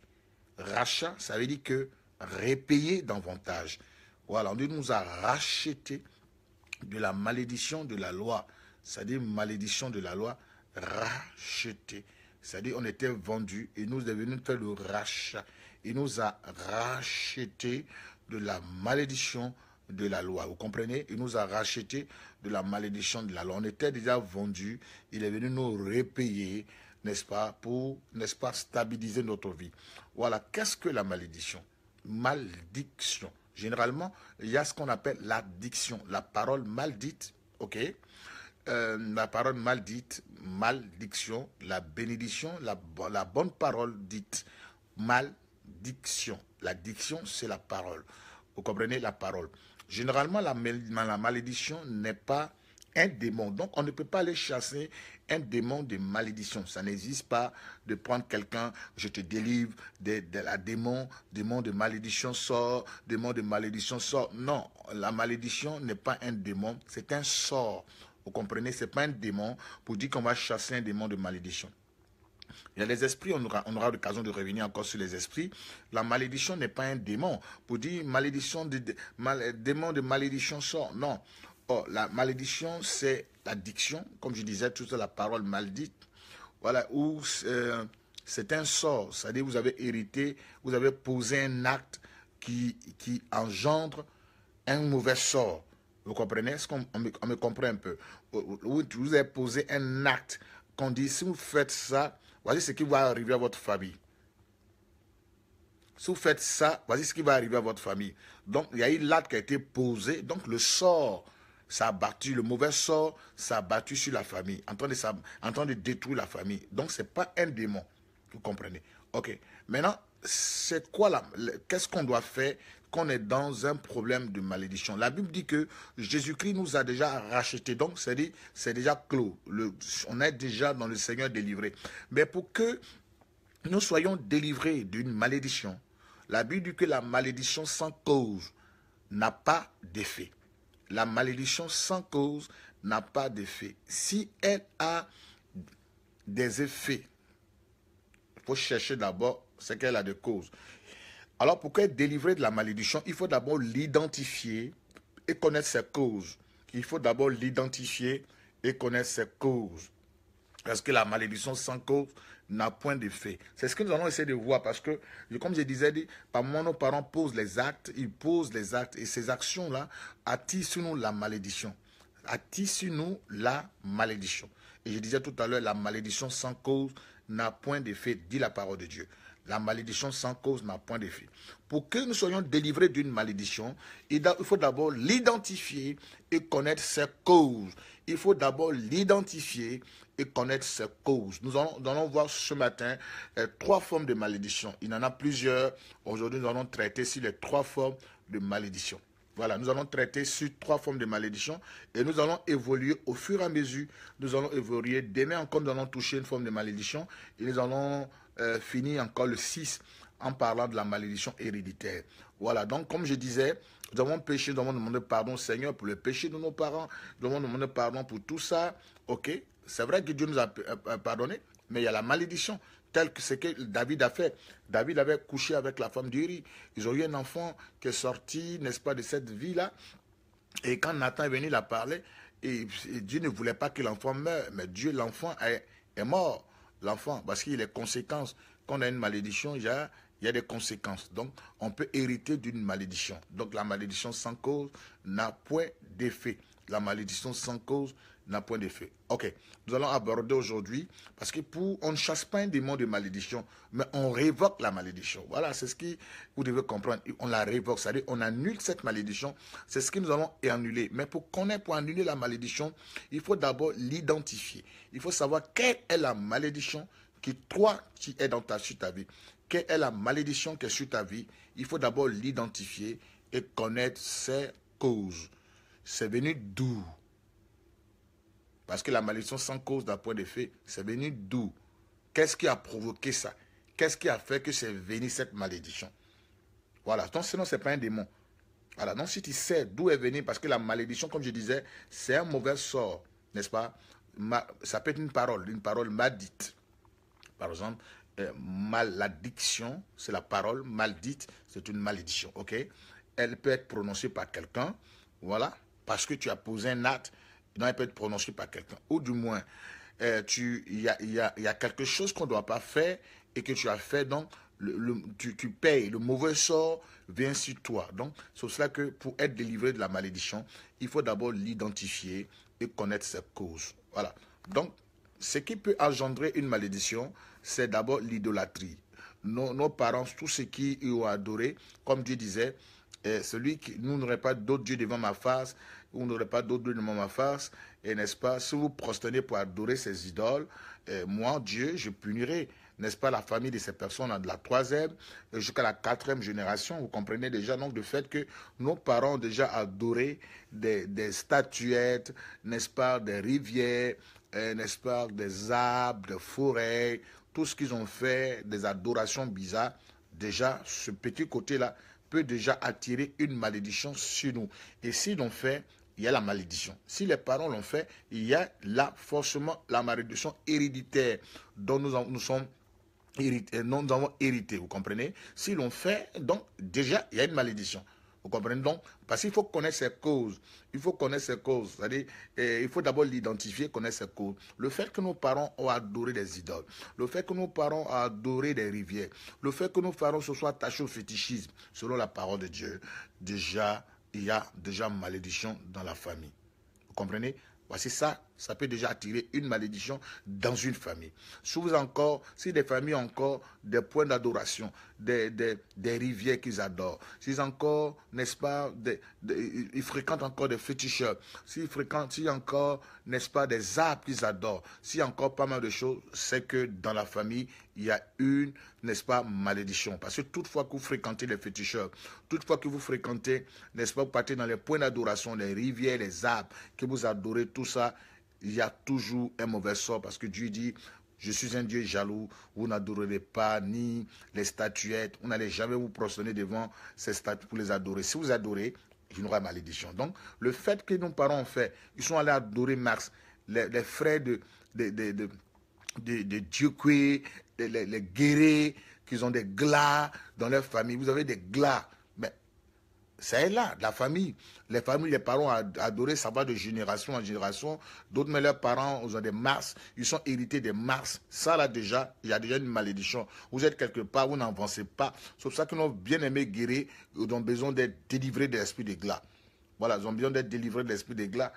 A: Rachat, ça veut dire que répayer davantage. Voilà, Dieu nous a racheté de la malédiction de la loi. C'est-à-dire malédiction de la loi, racheté. C'est-à-dire on était vendu et nous est venu faire le rachat. Il nous a racheté de la malédiction de la loi. Vous comprenez Il nous a racheté de la malédiction de la loi. On était déjà vendu. Il est venu nous repayer, n'est-ce pas, pour, n'est-ce pas, stabiliser notre vie. Voilà, qu'est-ce que la malédiction Maldiction. Généralement, il y a ce qu'on appelle l'addiction, la parole mal dite, ok euh, La parole mal dite, maldiction, la bénédiction, la, bonne parole dite, maldiction. L'addiction, c'est la parole. Vous comprenez la parole. Généralement, la, la malédiction n'est pas un démon. Donc, on ne peut pas aller chasser un démon de malédiction. Ça n'existe pas de prendre quelqu'un, je te délivre de, la démon, démon de malédiction sort, démon de malédiction sort. Non, la malédiction n'est pas un démon, c'est un sort. Vous comprenez, c'est pas un démon pour dire qu'on va chasser un démon de malédiction. Il y a les esprits, on aura, on aura l'occasion de revenir encore sur les esprits. La malédiction n'est pas un démon. Pour dire malédiction, de, démon de malédiction sort, non la malédiction, c'est l'addiction, comme je disais toute la parole maldite, voilà, où euh, c'est un sort, c'est-à-dire vous avez hérité, vous avez posé un acte qui, qui engendre un mauvais sort. Vous comprenez Est-ce qu'on me, comprend un peu vous, vous avez posé un acte qu'on dit, si vous faites ça, voici ce qui va arriver à votre famille. Si vous faites ça, voici ce qui va arriver à votre famille. Donc, il y a eu l'acte qui a été posé, donc le sort ça a battu le mauvais sort, ça a battu sur la famille, en train de, détruire la famille. Donc, ce n'est pas un démon, vous comprenez. Ok, maintenant, c'est quoi là Qu'est-ce qu'on doit faire qu'on est dans un problème de malédiction La Bible dit que Jésus-Christ nous a déjà rachetés, donc c'est c'est déjà clos. on est déjà dans le Seigneur délivré. Mais pour que nous soyons délivrés d'une malédiction, la Bible dit que la malédiction sans cause n'a pas d'effet. La malédiction sans cause n'a pas d'effet. Si elle a des effets, il faut chercher d'abord ce qu'elle a de cause. Alors, pour qu'elle délivré de la malédiction, il faut d'abord l'identifier et connaître ses causes. Il faut d'abord l'identifier et connaître ses causes. Parce que la malédiction sans cause n'a point fait. C'est ce que nous allons essayer de voir parce que, comme je disais, par moi nos parents posent les actes, ils posent les actes et ces actions-là attirent sur nous la malédiction. Attirent sur nous la malédiction. Et je disais tout à l'heure, la malédiction sans cause n'a point d'effet, dit la parole de Dieu. La malédiction sans cause n'a point d'effet. Pour que nous soyons délivrés d'une malédiction, il faut d'abord l'identifier et connaître ses causes. Il faut d'abord l'identifier et connaître ses cause Nous allons, voir ce matin euh, trois formes de malédiction. Il y en a plusieurs. Aujourd'hui, nous allons traiter sur les trois formes de malédiction. Voilà, nous allons traiter sur trois formes de malédiction et nous allons évoluer au fur et à mesure. Nous allons évoluer. Demain encore, nous allons toucher une forme de malédiction et nous allons euh, finir encore le 6 en parlant de la malédiction héréditaire. Voilà, donc comme je disais, nous avons péché, nous avons demandé pardon, Seigneur, pour le péché de nos parents. Nous avons demandé pardon pour tout ça. OK C'est vrai que Dieu nous a euh, euh, pardonné, mais il y a la malédiction telle que ce que David a fait. David avait couché avec la femme d'Uri. Ils ont eu un enfant qui est sorti, n'est-ce pas, de cette vie-là. Et quand Nathan est venu la parler, et, Dieu ne voulait pas que l'enfant meure, mais Dieu, l'enfant est, est, mort, l'enfant, parce qu'il est conséquence. Quand on a une malédiction, il y a, il y a des conséquences. Donc, on peut hériter d'une malédiction. Donc, la malédiction sans cause n'a point d'effet. La malédiction sans cause n'a point d'effet. Ok, nous allons aborder aujourd'hui, parce que pour, on ne chasse pas un démon de malédiction, mais on révoque la malédiction. Voilà, c'est ce que vous devez comprendre. On la révoque, c'est-à-dire on annule cette malédiction. C'est ce que nous allons annuler. Mais pour connaître, pour annuler la malédiction, il faut d'abord l'identifier. Il faut savoir quelle est la malédiction qui, toi, qui est dans ta, suite à vie. Quelle est la malédiction qui est sur ta vie Il faut d'abord l'identifier et connaître ses causes. C'est venu d'où Parce que la malédiction sans cause d'un point de fait, c'est venu d'où Qu'est-ce qui a provoqué ça Qu'est-ce qui a fait que c'est venu cette malédiction Voilà, donc sinon c'est pas un démon. Voilà, donc si tu sais d'où est venu, parce que la malédiction, comme je disais, c'est un mauvais sort, n'est-ce pas Ça peut être une parole, une parole dite. Par exemple, euh, maladiction, c'est la parole maldite, c'est une malédiction, ok Elle peut être prononcée par quelqu'un, voilà, parce que tu as posé un acte, non, elle peut être prononcée par quelqu'un, ou du moins, euh, il y, a, y, a, quelque chose qu'on ne doit pas faire et que tu as fait, donc le, tu, tu, payes, le mauvais sort vient sur toi. Donc, c'est pour cela que pour être délivré de la malédiction, il faut d'abord l'identifier et connaître sa cause. Voilà. Donc, ce qui peut engendrer une malédiction, c'est d'abord l'idolâtrie. Nos, parents, tous ceux qui ont adoré, comme Dieu disait, eh, celui qui, nous n'aurait pas d'autres dieux devant ma face, ou n'aurait pas d'autres dieux devant ma face, et eh, n'est-ce pas, si vous prosternez pour adorer ces idoles, eh, moi, Dieu, je punirai n'est-ce pas, la famille de ces personnes de la troisième jusqu'à la quatrième génération. Vous comprenez déjà donc le fait que nos parents ont déjà adoré des statuettes, n'est-ce pas, des rivières, n'est-ce pas, des arbres, des forêts, tout ce qu'ils ont fait, des adorations bizarres, déjà, ce petit côté-là peut déjà attirer une malédiction sur nous. Et si l'on fait, il y a la malédiction. Si les parents l'ont fait, il y a là forcément la malédiction héréditaire dont nous, nous sommes euh, nous avons hérité, vous comprenez si l'on fait, donc déjà, il y a une malédiction. Vous comprenez donc Parce qu'il faut connaître ses causes. Il faut connaître ses causes. cest eh, il faut d'abord l'identifier, connaître ses causes. Le fait que nos parents ont adoré des idoles, le fait que nos parents ont adoré des rivières, le fait que nos parents se soient attachés au fétichisme, selon la parole de Dieu, déjà, il y a déjà malédiction dans la famille. Vous comprenez Voici ça ça peut déjà attirer une malédiction dans une famille. Souvent encore, si des familles ont encore des points d'adoration, des, des, des, rivières qu'ils adorent, s'ils encore, n'est-ce pas, ils fréquentent encore des féticheurs, s'ils fréquentent, encore, n'est-ce pas, des arbres qu'ils adorent, a encore pas mal de choses, c'est que dans la famille, il y a une, n'est-ce pas, malédiction. Parce que toutefois que vous fréquentez les féticheurs, toutefois que vous fréquentez, n'est-ce pas, vous partez dans les points d'adoration, les rivières, les arbres, que vous adorez, tout ça, il y a toujours un mauvais sort parce que Dieu dit je suis un Dieu jaloux, vous n'adorerez pas ni les statuettes, vous n'allez jamais vous prosterner devant ces statues pour les adorer. Si vous adorez, il y aura malédiction. Donc, le fait que nos parents ont fait, ils sont allés adorer Max, les, les frères de, de, de, de, Dieu les, les, qu'ils ont des glas dans leur famille. Vous avez des glas ça est là, la famille. Les familles, les parents adoré, ça va de génération en génération. D'autres, mais leurs parents, ils ont des masses. Ils sont hérités des Mars. Ça, là, déjà, il y a déjà une malédiction. Vous êtes quelque part, vous n'avancez pas. C'est pour ça que nos bien-aimés guéris, ils ont besoin d'être délivrés de l'esprit des glas. Voilà, ils ont besoin d'être délivrés de l'esprit des glas.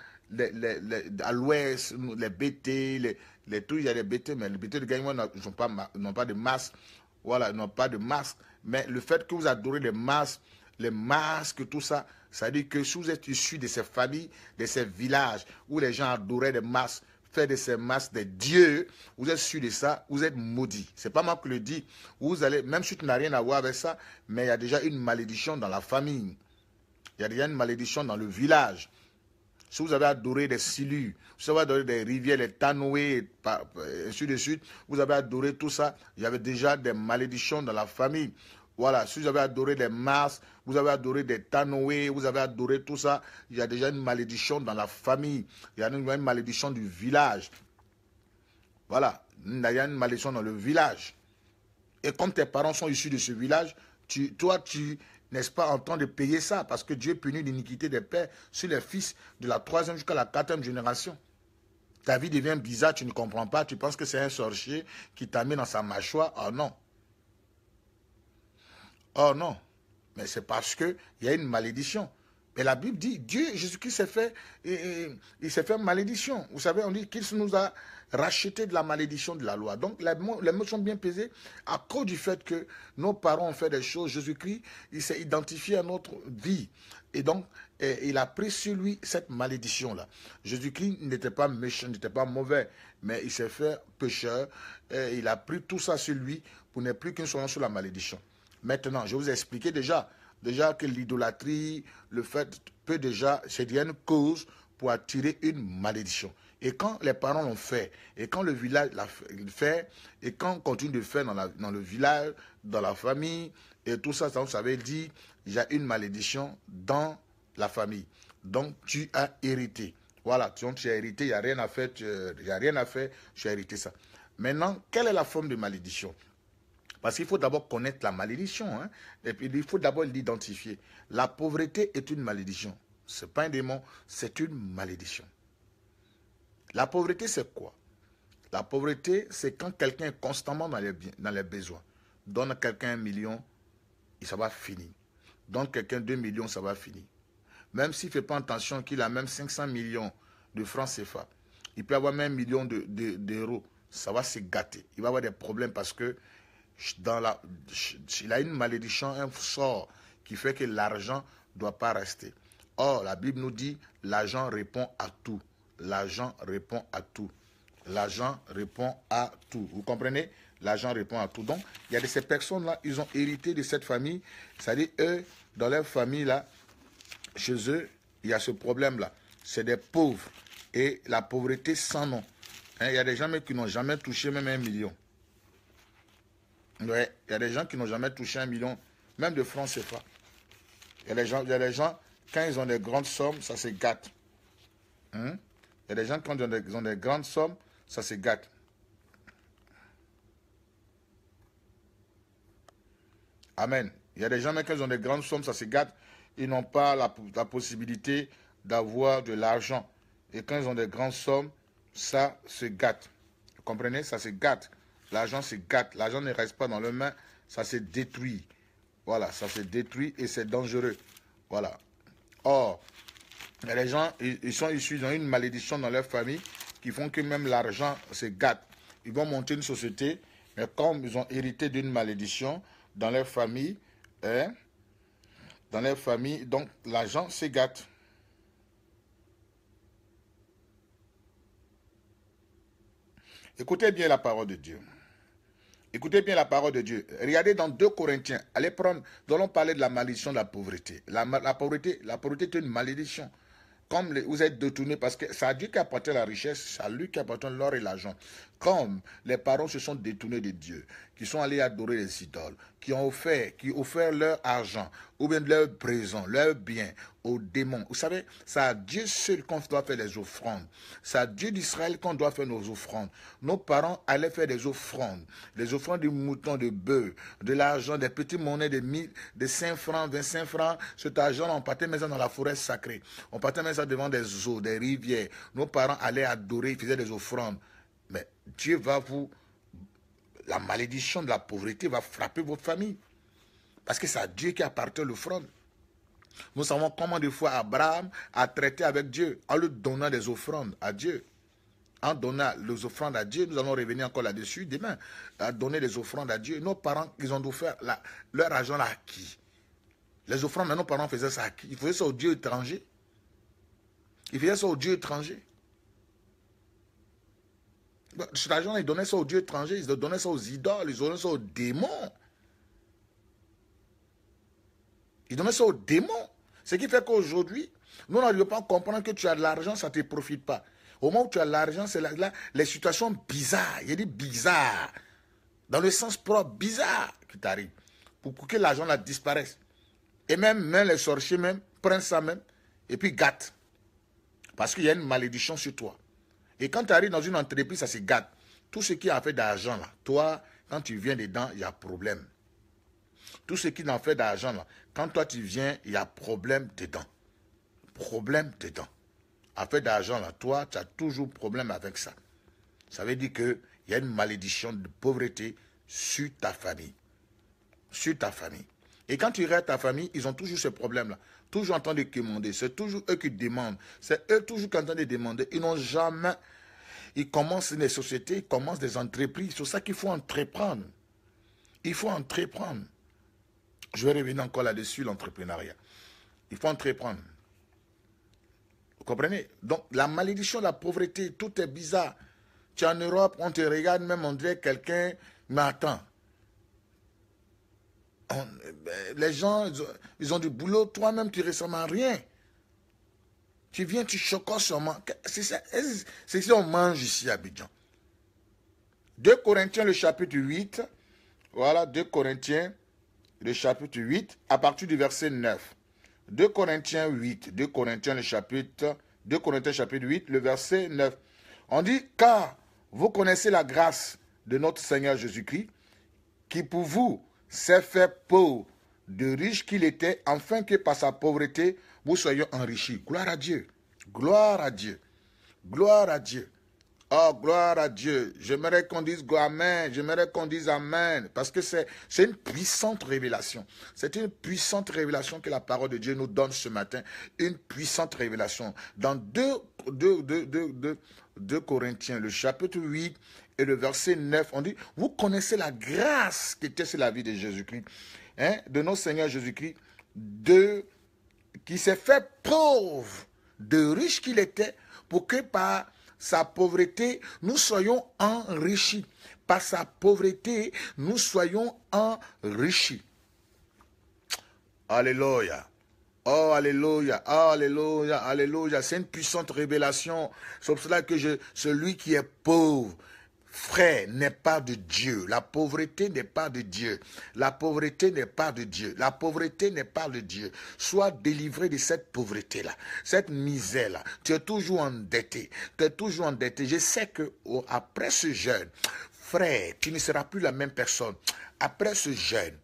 A: à l'ouest, les BT, les, les il y a des BT, mais les BT de Gagnon n'ont pas, pas de masse. Voilà, n'ont pas de masque. Mais le fait que vous adorez les masques, les masques, tout ça. Ça dit que si vous êtes issu de ces familles, de ces villages où les gens adoraient des masques, faire de ces masques des dieux, vous êtes issu de ça, vous êtes maudit. C'est pas moi qui le dis. Vous allez, même si tu n'as rien à voir avec ça, mais il y a déjà une malédiction dans la famille. Il y a déjà une malédiction dans le village. Si vous avez adoré des silus, vous avez adoré des rivières, les et euh, ainsi de suite, vous avez adoré tout ça, il y avait déjà des malédictions dans la famille. Voilà, si vous avez adoré des Mars, vous avez adoré des Tanoé, vous avez adoré tout ça, il y a déjà une malédiction dans la famille, il y a une malédiction du village. Voilà, il y a une malédiction dans le village. Et comme tes parents sont issus de ce village, tu, toi, tu n'es pas, en train de payer ça, parce que Dieu punit l'iniquité des pères sur les fils de la troisième jusqu'à la quatrième génération. Ta vie devient bizarre, tu ne comprends pas, tu penses que c'est un sorcier qui t'a mis dans sa mâchoire. Oh non, Oh non, mais c'est parce qu'il y a une malédiction. Mais la Bible dit, Dieu, Jésus-Christ s'est fait, il, s'est fait malédiction. Vous savez, on dit qu'il nous a racheté de la malédiction de la loi. Donc, les mots, sont bien pesés à cause du fait que nos parents ont fait des choses. Jésus-Christ, il s'est identifié à notre vie. Et donc, il a pris sur lui cette malédiction-là. Jésus-Christ n'était pas méchant, n'était pas mauvais, mais il s'est fait pécheur. il a pris tout ça sur lui pour ne plus qu'une soit sur la malédiction. Maintenant, je vous ai expliqué déjà, déjà que l'idolâtrie, le fait peut déjà, c'est une cause pour attirer une malédiction. Et quand les parents l'ont fait, et quand le village l'a fait, et quand on continue de faire dans, le village, dans la famille, et tout ça, ça vous savez, dit, a une malédiction dans la famille. Donc, tu as hérité. Voilà, tu, as hérité, il a rien à faire, il n'y a rien à faire, tu as hérité ça. Maintenant, quelle est la forme de malédiction parce qu'il faut d'abord connaître la malédiction. Hein. Et puis, il faut d'abord l'identifier. La pauvreté est une malédiction. Ce n'est pas un démon, c'est une malédiction. La pauvreté, c'est quoi La pauvreté, c'est quand quelqu'un est constamment dans les, besoins. Donne à quelqu'un un million, et ça va finir. Donne à quelqu'un deux millions, ça va finir. Même s'il ne fait pas attention qu'il a même 500 millions de francs CFA, il peut avoir même un million d'euros, ça va se gâter. Il va avoir des problèmes parce que dans la, il a une malédiction, un sort qui fait que l'argent ne doit pas rester. Or, la Bible nous dit, l'argent répond à tout. L'argent répond à tout. L'argent répond à tout. Vous comprenez L'argent répond à tout. Donc, il y a de ces personnes-là, ils ont hérité de cette famille. C'est-à-dire, eux, dans leur famille-là, chez eux, il y a ce problème-là. C'est des pauvres. Et la pauvreté sans nom. Hein, il y a des gens qui n'ont jamais touché même un million il y a des gens qui n'ont jamais touché un million, même de francs CFA. Il y a des gens, il y a des gens quand ils ont des grandes sommes, ça se gâte. Hein? Il y a des gens, quand ils ont des, grandes sommes, ça se gâte. Amen. Il y a des gens, même quand ils ont des grandes sommes, ça se gâte. Ils n'ont pas la, la possibilité d'avoir de l'argent. Et quand ils ont des grandes sommes, ça se gâte. Vous comprenez Ça se gâte. L'argent se gâte, l'argent ne reste pas dans leurs mains, ça se détruit. Voilà, ça se détruit et c'est dangereux. Voilà. Or, les gens, ils sont issus ont une malédiction dans leur famille qui font que même l'argent se gâte. Ils vont monter une société, mais comme ils ont hérité d'une malédiction dans leur famille, hein, dans leur famille, donc l'argent se gâte. Écoutez bien la parole de Dieu. Écoutez bien la parole de Dieu. Regardez dans 2 Corinthiens. Allez prendre. Nous allons parler de la malédiction de la pauvreté. La, pauvreté, la pauvreté est une malédiction comme vous êtes détourné parce que c'est a Dieu qui la richesse, c'est lui qui l'or et l'argent. Comme les parents se sont détournés de Dieu, qui sont allés adorer les idoles, qui ont offert, qui ont offert leur argent, ou bien leur présent, leur bien aux démons. Vous savez, c'est à Dieu seul qu'on doit faire les offrandes. C'est à Dieu d'Israël qu'on doit faire nos offrandes. Nos parents allaient faire des offrandes. des offrandes de moutons, de bœufs, de l'argent, des petits monnaies de mille, de 5 francs, 25 francs. Cet argent, on partait même dans la forêt sacrée. On partait même devant des eaux, des rivières. Nos parents allaient adorer, ils faisaient des offrandes. Mais Dieu va vous... La malédiction de la pauvreté va frapper votre famille. Parce que c'est à Dieu qui appartient l'offrande. Nous savons comment de fois Abraham a traité avec Dieu en lui donnant des offrandes à Dieu. En donnant les offrandes à Dieu, nous allons revenir encore là-dessus demain, à donner des offrandes à Dieu. Nos parents, ils ont offert la, leur argent à qui Les offrandes, nos parents faisaient ça à qui Ils faisaient ça aux dieux étrangers. Ils faisaient ça aux dieux étrangers. Cet bah, argent, ils donnaient ça aux dieux étrangers, ils donnaient ça aux idoles, ils donnaient ça aux démons. Ils donnaient ça aux démons. Ce qui fait qu'aujourd'hui, nous n'arrivons pas comprendre que tu as de l'argent, ça ne te profite pas. Au moment où tu as de l'argent, c'est là, les situations bizarres, il y a des bizarres, dans le sens propre, bizarre qui t'arrive, pour, que l'argent disparaisse. Et même, même les sorciers même, prennent ça même, et puis gâtent. Parce qu'il y a une malédiction sur toi. Et quand tu arrives dans une entreprise, ça se gâte. Tout ce qui a fait d'argent, là, toi, quand tu viens dedans, il y a problème. Tout ce qui n'en fait d'argent, là, quand toi tu viens, il y a problème dedans. Problème dedans. fait d'argent, là, toi, tu as toujours problème avec ça. Ça veut dire qu'il y a une malédiction de pauvreté sur ta famille. Sur ta famille. Et quand tu à ta famille, ils ont toujours ce problème-là toujours en train de commander, c'est toujours eux qui demandent, c'est eux toujours qui en train de demander, ils n'ont jamais, ils commencent des sociétés, ils commencent des entreprises, c'est ça qu'il faut entreprendre. Il faut entreprendre. Je vais revenir encore là-dessus, l'entrepreneuriat. Il faut entreprendre. Vous comprenez Donc, la malédiction, la pauvreté, tout est bizarre. Tu es en Europe, on te regarde, même on dirait quelqu'un, mais attends, ben, les gens, ils ont, du boulot. Toi-même, tu ne ressembles à rien. Tu viens, tu choques seulement. C'est c'est si on mange ici à Abidjan. 2 Corinthiens, le chapitre 8. Voilà, 2 Corinthiens, le chapitre 8, à partir du verset 9. 2 Corinthiens 8, 2 Corinthiens, le chapitre, 2 Corinthiens, chapitre 8, le verset 9. On dit, car vous connaissez la grâce de notre Seigneur Jésus-Christ, qui pour vous c'est fait pauvre de riche qu'il était, afin que par sa pauvreté, vous soyez enrichis. Gloire à Dieu. Gloire à Dieu. Gloire à Dieu. Oh, gloire à Dieu. J'aimerais qu'on dise Amen. J'aimerais qu'on dise Amen. Parce que c'est une puissante révélation. C'est une puissante révélation que la parole de Dieu nous donne ce matin. Une puissante révélation. Dans 2, 2 Corinthiens, le chapitre 8 et le verset 9, on dit, vous connaissez la grâce qui était sur la vie de Jésus-Christ, hein, de notre Seigneur Jésus-Christ, qui s'est fait pauvre de riche qu'il était, pour que par sa pauvreté, nous soyons enrichis. Par sa pauvreté, nous soyons enrichis. Alléluia. Oh, Alléluia, Alléluia, Alléluia. C'est une puissante révélation. Sauf cela que je, celui qui est pauvre, frère, n'est pas de Dieu. La pauvreté n'est pas de Dieu. La pauvreté n'est pas de Dieu. La pauvreté n'est pas de Dieu. Sois délivré de cette pauvreté-là, cette misère-là. Tu es toujours endetté. Tu es toujours endetté. Je sais que oh, après ce jeûne, frère, tu ne seras plus la même personne. Après ce jeûne,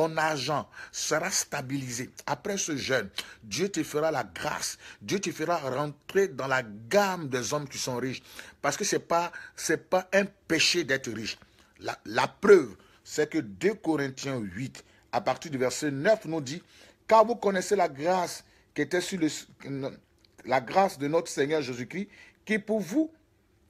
A: ton argent sera stabilisé. Après ce jeûne, Dieu te fera la grâce. Dieu te fera rentrer dans la gamme des hommes qui sont riches. Parce que ce n'est pas, pas un péché d'être riche. La, la preuve, c'est que 2 Corinthiens 8, à partir du verset 9, nous dit, car vous connaissez la grâce qui était sur le, la grâce de notre Seigneur Jésus-Christ, qui pour vous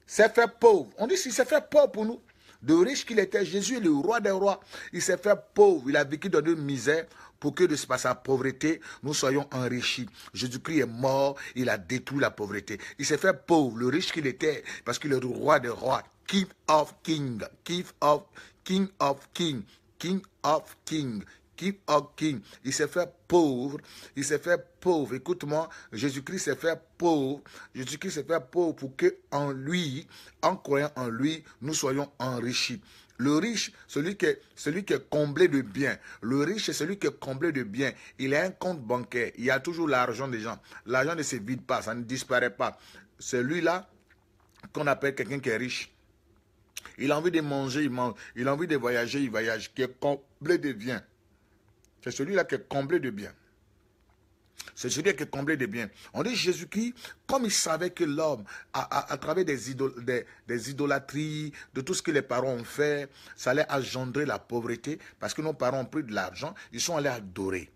A: s'est fait pauvre. On dit s'il s'est fait pauvre pour nous, de riche qu'il était, Jésus est le roi des rois. Il s'est fait pauvre, il a vécu dans une misère pour que de ce sa pauvreté, nous soyons enrichis. Jésus-Christ est mort, il a détruit la pauvreté. Il s'est fait pauvre, le riche qu'il était, parce qu'il est le roi des rois. King of King, King of King of King, King of King, il s'est fait pauvre. Il s'est fait pauvre. Écoute-moi, Jésus-Christ s'est fait pauvre. Jésus-Christ s'est fait pauvre pour que en lui, en croyant en lui, nous soyons enrichis. Le riche, celui qui, est, celui qui comblé de biens. Le riche est celui qui est comblé de biens. Il a un compte bancaire. Il y a toujours l'argent des gens. L'argent ne se vide pas, ça ne disparaît pas. Celui-là, qu'on appelle quelqu'un qui est riche. Il a envie de manger, il mange. Il a envie de voyager, il voyage. Qui est comblé de biens. C'est celui-là qui est comblé de bien. C'est celui qui est comblé de bien. On dit Jésus-Christ, comme il savait que l'homme, à, travers des, des, idolâtries, de tout ce que les parents ont fait, ça allait engendrer la pauvreté, parce que nos parents ont pris de l'argent, ils sont allés adorer.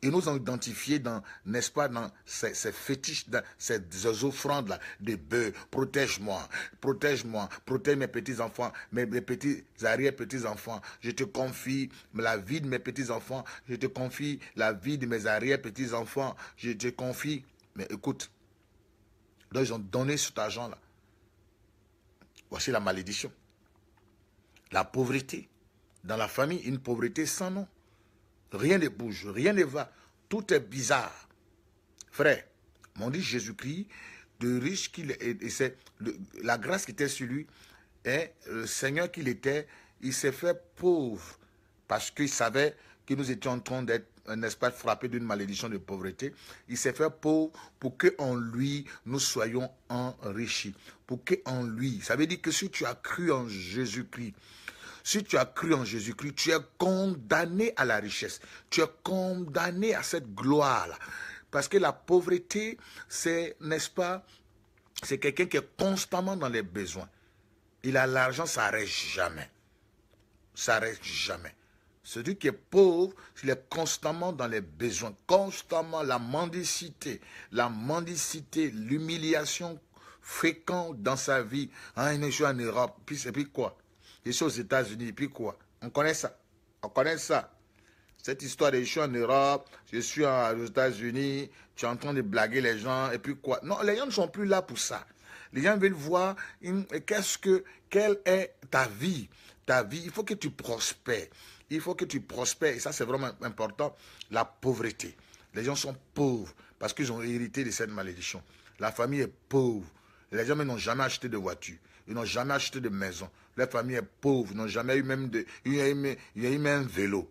A: Ils nous ont identifiés dans, n'est-ce pas, dans ces, fétiches, dans ces, offrandes-là, des bœufs, protège-moi, protège-moi, protège mes petits-enfants, mes, mes petits arrière-petits-enfants, je te confie la vie de mes petits-enfants, je te confie la vie de mes arrière-petits-enfants, je te confie, mais écoute, donc ils ont donné cet argent-là. Voici la malédiction. La pauvreté. Dans la famille, une pauvreté sans nom. Rien ne bouge, rien ne va. Tout est bizarre. Frère, mon dit Jésus-Christ, de riche qu'il est, c'est la grâce qui était sur lui, et hein, le Seigneur qu'il était, il s'est fait pauvre parce qu'il savait que nous étions en train d'être n'est-ce pas, frappé d'une malédiction de pauvreté. Il s'est fait pauvre pour que en lui, nous soyons enrichis. Pour que en lui. Ça veut dire que si tu as cru en Jésus-Christ, si tu as cru en Jésus-Christ, tu es condamné à la richesse. Tu es condamné à cette gloire-là. Parce que la pauvreté, c'est, n'est-ce pas, c'est quelqu'un qui est constamment dans les besoins. Il a l'argent, ça reste jamais. Ça reste jamais. Celui qui est pauvre, il est constamment dans les besoins, constamment la mendicité, la mendicité, l'humiliation fréquente dans sa vie. Hein, il en Europe, puis c'est puis quoi je suis aux États-Unis, et puis quoi On connaît ça. On connaît ça. Cette histoire de je suis en Europe, je suis aux États-Unis, tu es en train de blaguer les gens, et puis quoi Non, les gens ne sont plus là pour ça. Les gens veulent voir qu'est-ce que, quelle est ta vie. Ta vie, il faut que tu prospères. Il faut que tu prospères, et ça c'est vraiment important, la pauvreté. Les gens sont pauvres parce qu'ils ont hérité de cette malédiction. La famille est pauvre. Les gens n'ont jamais acheté de voiture. Ils n'ont jamais acheté de maison. La famille est pauvre. Ils n'ont jamais eu même de, il y a eu, même un vélo.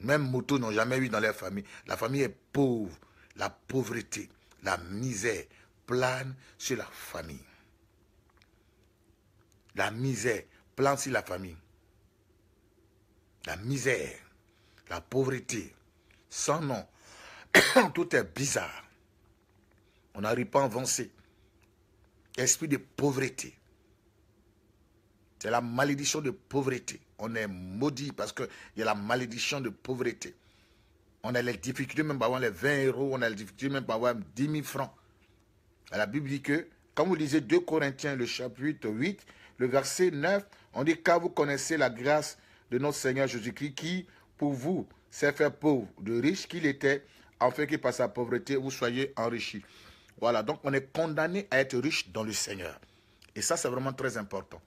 A: Même moto n'ont jamais eu dans leur famille. La famille est pauvre. La pauvreté, la misère plane sur la famille. La misère plane sur la famille. La misère, la pauvreté, sans nom. Tout est bizarre. On n'arrive pas à avancer esprit de pauvreté. C'est la malédiction de pauvreté. On est maudit parce qu'il y a la malédiction de pauvreté. On a les difficultés même pour avoir les 20 euros, on a les difficultés même pour avoir 10 000 francs. La Bible dit que, quand vous lisez 2 Corinthiens, le chapitre 8, le verset 9, on dit car vous connaissez la grâce de notre Seigneur Jésus-Christ qui, pour vous, s'est fait pauvre de riche qu'il était, afin que par sa pauvreté, vous soyez enrichis. Voilà, donc on est condamné à être riche dans le Seigneur. Et ça, c'est vraiment très important.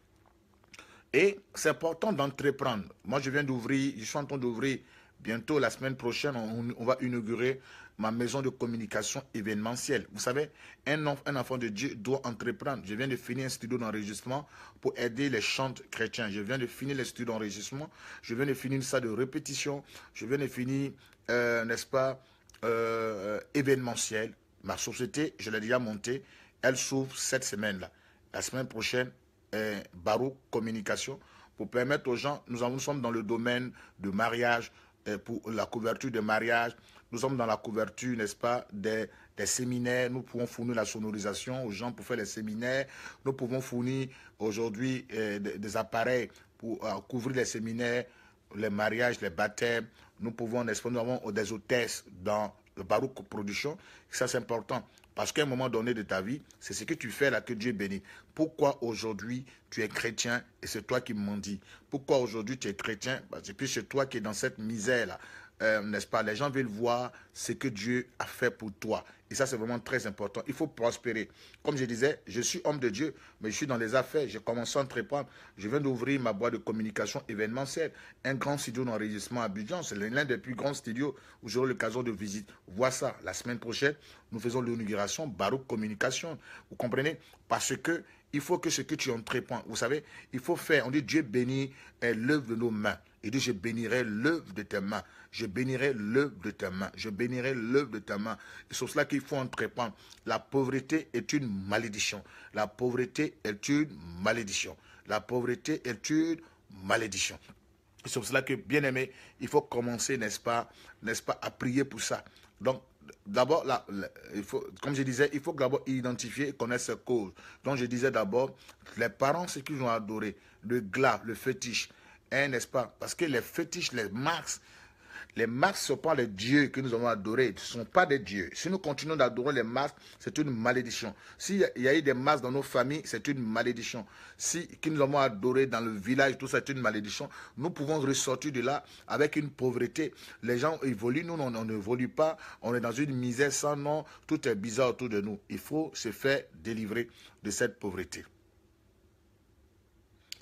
A: Et c'est important d'entreprendre. Moi, je viens d'ouvrir, je suis en train d'ouvrir bientôt, la semaine prochaine, on, va inaugurer ma maison de communication événementielle. Vous savez, un, enfant, de Dieu doit entreprendre. Je viens de finir un studio d'enregistrement pour aider les chants chrétiens. Je viens de finir les studios d'enregistrement. Je viens de finir salle de répétition. Je viens de finir, euh, n'est-ce pas, euh, euh, événementiel. Ma société, je l'ai déjà montée, elle s'ouvre cette semaine-là. La semaine prochaine, barreau Communication, pour permettre aux gens, nous, sommes dans le domaine de mariage, euh, pour la couverture de mariage, nous sommes dans la couverture, n'est-ce pas, des, séminaires. Nous pouvons fournir la sonorisation aux gens pour faire les séminaires. Nous pouvons fournir aujourd'hui euh, des, appareils pour euh, couvrir les séminaires, les mariages, les baptêmes. Nous pouvons, n'est-ce pas, nous avons des hôtesses dans le Baroque production, ça c'est important. Parce qu'à un moment donné de ta vie, c'est ce que tu fais là que Dieu bénit. Pourquoi aujourd'hui tu es chrétien et c'est toi qui dit. Pourquoi aujourd'hui tu es chrétien Parce bah, que c'est toi qui es dans cette misère là. Euh, n'est-ce pas Les gens veulent voir ce que Dieu a fait pour toi. Et ça, c'est vraiment très important. Il faut prospérer. Comme je disais, je suis homme de Dieu, mais je suis dans les affaires. J'ai commencé à entreprendre. Je viens d'ouvrir ma boîte de communication événementielle. Un grand studio d'enregistrement à Abidjan. C'est l'un des plus grands studios où j'aurai l'occasion de visiter. Vois ça. La semaine prochaine, nous faisons l'inauguration Baroque Communication. Vous comprenez Parce que il faut que ce que tu entreprends, vous savez, il faut faire. On dit Dieu bénit euh, l'œuvre de nos mains. Il dit, je bénirai l'œuvre de tes mains. Je bénirai l'œuvre de ta main Je bénirai l'œuvre de ta main C'est sur cela qu'il faut entreprendre. La pauvreté est une malédiction. La pauvreté est une malédiction. La pauvreté est une malédiction. C'est pour cela que, bien aimé, il faut commencer, n'est-ce pas, n'est-ce pas, à prier pour ça. Donc, d'abord, comme je disais, il faut d'abord identifier et connaître ses causes. Donc, je disais d'abord, les parents, ce qu'ils ont adoré, le glas, le fétiche, hein, n'est-ce pas Parce que les fétiches, les marques, les masques ne sont pas les dieux que nous avons adorés. Ce ne sont pas des dieux. Si nous continuons d'adorer les masques, c'est une malédiction. S'il y a eu des masques dans nos familles, c'est une malédiction. Si nous avons adoré dans le village, tout ça, c'est une malédiction. Nous pouvons ressortir de là avec une pauvreté. Les gens évoluent, nous, on n'évolue pas. On est dans une misère sans nom. Tout est bizarre autour de nous. Il faut se faire délivrer de cette pauvreté.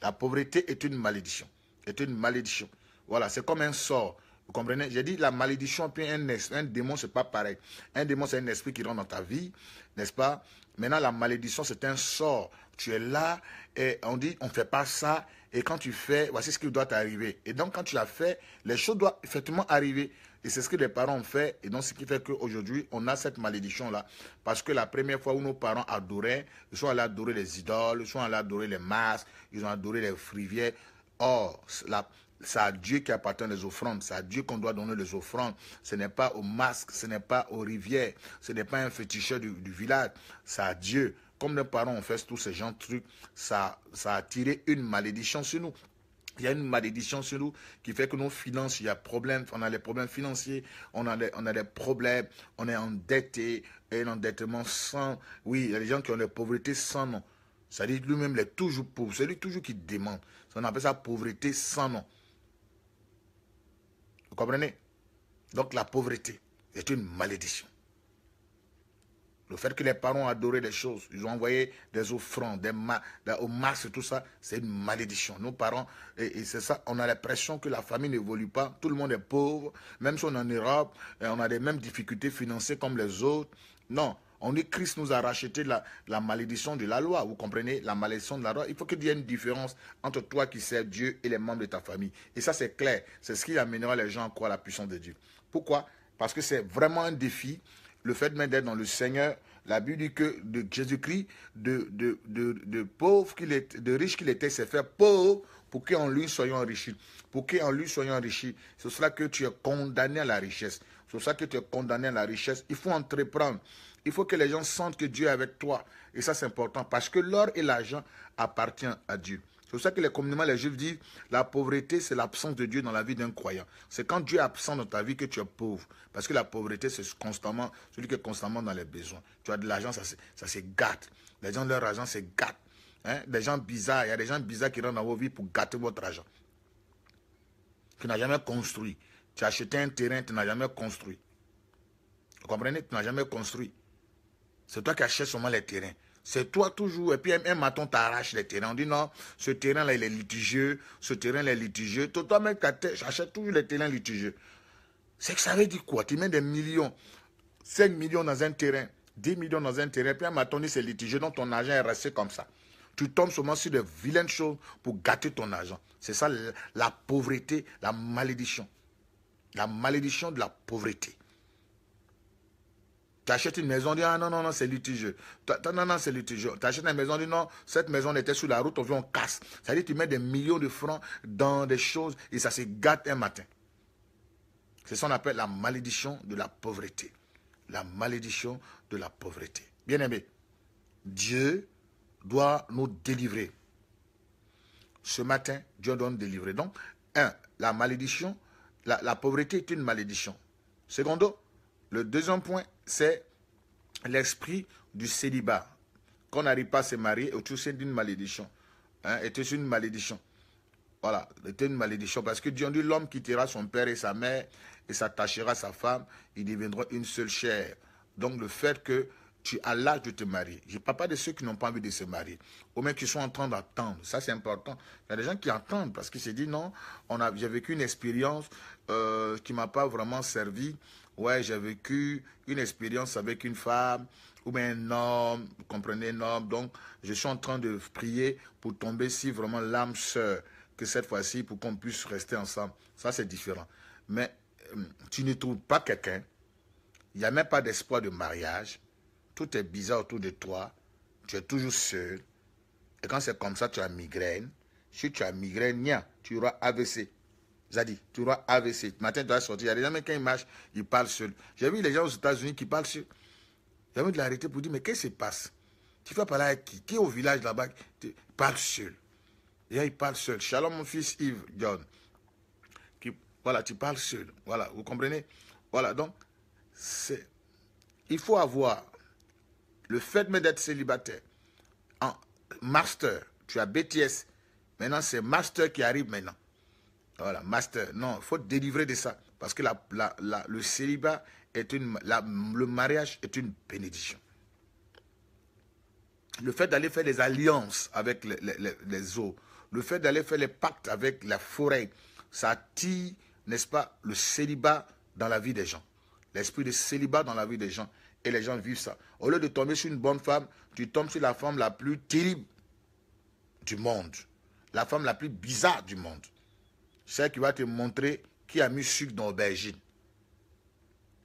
A: La pauvreté est une malédiction. Est une malédiction. Voilà, c'est comme un sort comprenez J'ai dit la malédiction, puis un, démon, c'est pas pareil. Un démon, c'est un esprit qui rentre dans ta vie, n'est-ce pas Maintenant, la malédiction, c'est un sort. Tu es là et on dit, on ne fait pas ça. Et quand tu fais, voici ce qui doit t'arriver. Et donc, quand tu l'as fait, les choses doivent effectivement arriver. Et c'est ce que les parents ont fait. Et donc, ce qui fait qu'aujourd'hui, on a cette malédiction-là. Parce que la première fois où nos parents adoraient, ils sont allés adorer les idoles, ils sont allés adorer les masques, ils ont adoré les frivières. Or, la, c'est à Dieu qui appartient les offrandes, c'est à Dieu qu'on doit donner les offrandes. Ce n'est pas au masque, ce n'est pas aux rivières, ce n'est pas un féticheur du, village, c'est à Dieu. Comme nos parents ont fait tous ces gens trucs, ça, ça a tiré une malédiction sur nous. Il y a une malédiction sur nous qui fait que nos finances, il y a problème, on a les problèmes financiers, on a des, on a problèmes, on est endetté, et l'endettement sans, oui, il y a des gens qui ont la pauvreté sans nom. Ça dit lui-même, il est toujours pauvre, c'est lui toujours qui demande. On appelle ça pauvreté sans nom. Vous comprenez Donc la pauvreté est une malédiction. Le fait que les parents ont les choses, ils ont envoyé des offrandes, des, ma des masses, tout ça, c'est une malédiction. Nos parents, et, et c'est ça, on a l'impression que la famille n'évolue pas, tout le monde est pauvre, même si on est en Europe, on a les mêmes difficultés financières comme les autres. Non, on dit Christ nous a racheté la, la malédiction de la loi. Vous comprenez La malédiction de la loi. Il faut qu'il y ait une différence entre toi qui sers Dieu et les membres de ta famille. Et ça, c'est clair. C'est ce qui amènera les gens à croire la puissance de Dieu. Pourquoi Parce que c'est vraiment un défi. Le fait même d'être dans le Seigneur, la Bible dit que de Jésus-Christ, de, de, de, pauvre qu'il est, de riche qu'il était, c'est faire pauvre pour qu'en lui soyons enrichis. Pour qu'en lui soyons enrichis. C'est cela que tu es condamné à la richesse. C'est pour que tu es condamné à la richesse. Il faut entreprendre. Il faut que les gens sentent que Dieu est avec toi. Et ça, c'est important parce que l'or et l'argent appartiennent à Dieu. C'est pour ça que les communément, les Juifs disent la pauvreté, c'est l'absence de Dieu dans la vie d'un croyant. C'est quand Dieu est absent dans ta vie que tu es pauvre. Parce que la pauvreté, c'est constamment, celui qui est constamment dans les besoins. Tu as de l'argent, ça, se gâte. Les gens, leur argent se gâte. Hein? Des gens bizarres, il y a des gens bizarres qui rentrent dans vos vies pour gâter votre argent. Tu n'as jamais construit. Tu as acheté un terrain, tu n'as jamais construit. Vous comprenez Tu n'as jamais construit. C'est toi qui achètes seulement les terrains. C'est toi toujours. Et puis un, maton t'arrache les terrains. On dit non, ce terrain-là, il est litigieux. Ce terrain-là est litigieux. Toi-même, achètes toujours les terrains litigieux. C'est que ça veut dire quoi Tu mets des millions. 5 millions dans un terrain. 10 millions dans un terrain. Puis un maton dit c'est litigieux. Donc ton argent est resté comme ça. Tu tombes seulement sur de vilaines choses pour gâter ton argent. C'est ça la pauvreté, la malédiction. La malédiction de la pauvreté. Tu achètes une maison, on dit, ah non, non, non, c'est litigieux. Non, non, c'est litigieux. Tu achètes une maison, on dit, non, cette maison était sous la route, on vient, on casse. C'est-à-dire, tu mets des millions de francs dans des choses et ça se gâte un matin. C'est ce qu'on appelle la malédiction de la pauvreté. La malédiction de la pauvreté. bien aimé. Dieu doit nous délivrer. Ce matin, Dieu doit nous délivrer. Donc, un, la malédiction, la, la pauvreté est une malédiction. Secondo, le deuxième point, c'est l'esprit du célibat. Qu'on n'arrive pas à se marier c'est c'est d'une malédiction. Hein, une malédiction. Voilà, était une malédiction. Parce que Dieu dit, l'homme quittera son père et sa mère et s'attachera à sa femme. il deviendra une seule chair. Donc le fait que tu as l'âge de te marier. Je ne parle pas de ceux qui n'ont pas envie de se marier. Ou même qui sont en train d'attendre. Ça, c'est important. Il y a des gens qui attendent parce qu'ils se disent, non, j'ai vécu une expérience euh, qui ne m'a pas vraiment servi ouais, j'ai vécu une expérience avec une femme ou un homme, vous comprenez, un homme. Donc, je suis en train de prier pour tomber si vraiment l'âme sœur, que cette fois-ci, pour qu'on puisse rester ensemble. Ça, c'est différent. Mais hum, tu ne trouves pas quelqu'un, il n'y a même pas d'espoir de mariage, tout est bizarre autour de toi, tu es toujours seul, et quand c'est comme ça, tu as migraine. Si tu as migraine, tu auras AVC dit, tu dois AVC. Matin, tu dois sortir. Il y a des gens, qui quand marchent, ils parlent seuls. J'ai vu les gens aux États-Unis qui parlent seuls. J'ai envie de l'arrêter pour dire, mais qu'est-ce qui se passe Tu vas parler avec qui Qui est au village là-bas parle seul. Et il parle seul. Shalom, mon fils Yves, John. Qui, voilà, tu parles seul. Voilà, vous comprenez Voilà, donc, c'est... Il faut avoir le fait d'être célibataire. En master, tu as BTS. Maintenant, c'est master qui arrive maintenant. Voilà, master. Non, il faut délivrer de ça. Parce que le célibat est une... le mariage est une bénédiction. Le fait d'aller faire des alliances avec les, les eaux, le fait d'aller faire les pactes avec la forêt, ça attire, n'est-ce pas, le célibat dans la vie des gens. L'esprit de célibat dans la vie des gens. Et les gens vivent ça. Au lieu de tomber sur une bonne femme, tu tombes sur la femme la plus terrible du monde. La femme la plus bizarre du monde. Celle qui va te montrer qui a mis sucre dans aubergine.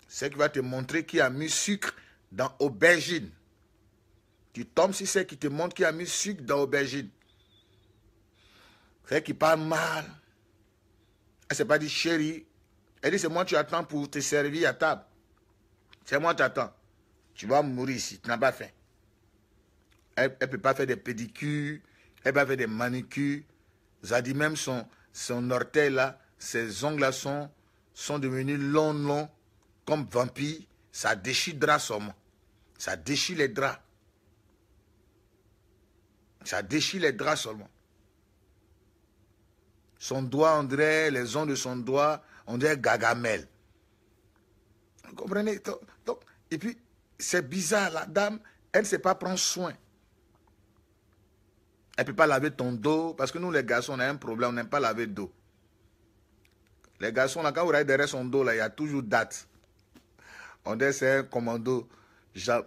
A: Celle qui va te montrer qui a mis sucre dans aubergine. Tu tombes sur celle qui te montre qui a mis sucre dans aubergine. Celle qui parle mal. Elle ne s'est pas dit chérie. Elle dit c'est moi tu attends pour te servir à table. C'est moi t'attends. Tu vas mourir ici. Tu n'as pas faim. Elle ne peut pas faire des pédicures. Elle ne peut pas faire des manicures. dit même son, son orteil là, ses ongles là sont, devenus longs, longs, comme vampires. Ça déchire draps seulement. Ça déchire les draps. Ça déchire les draps seulement. Son doigt, André, les ongles de son doigt, André, gagamel. Vous comprenez Et puis, c'est bizarre, la dame, elle ne sait pas prendre soin. Elle ne peut pas laver ton dos. Parce que nous, les garçons, on a un problème. On n'aime pas laver le dos. Les garçons, là, quand vous regardez derrière son dos, là, il y a toujours date. On dit c'est un commando.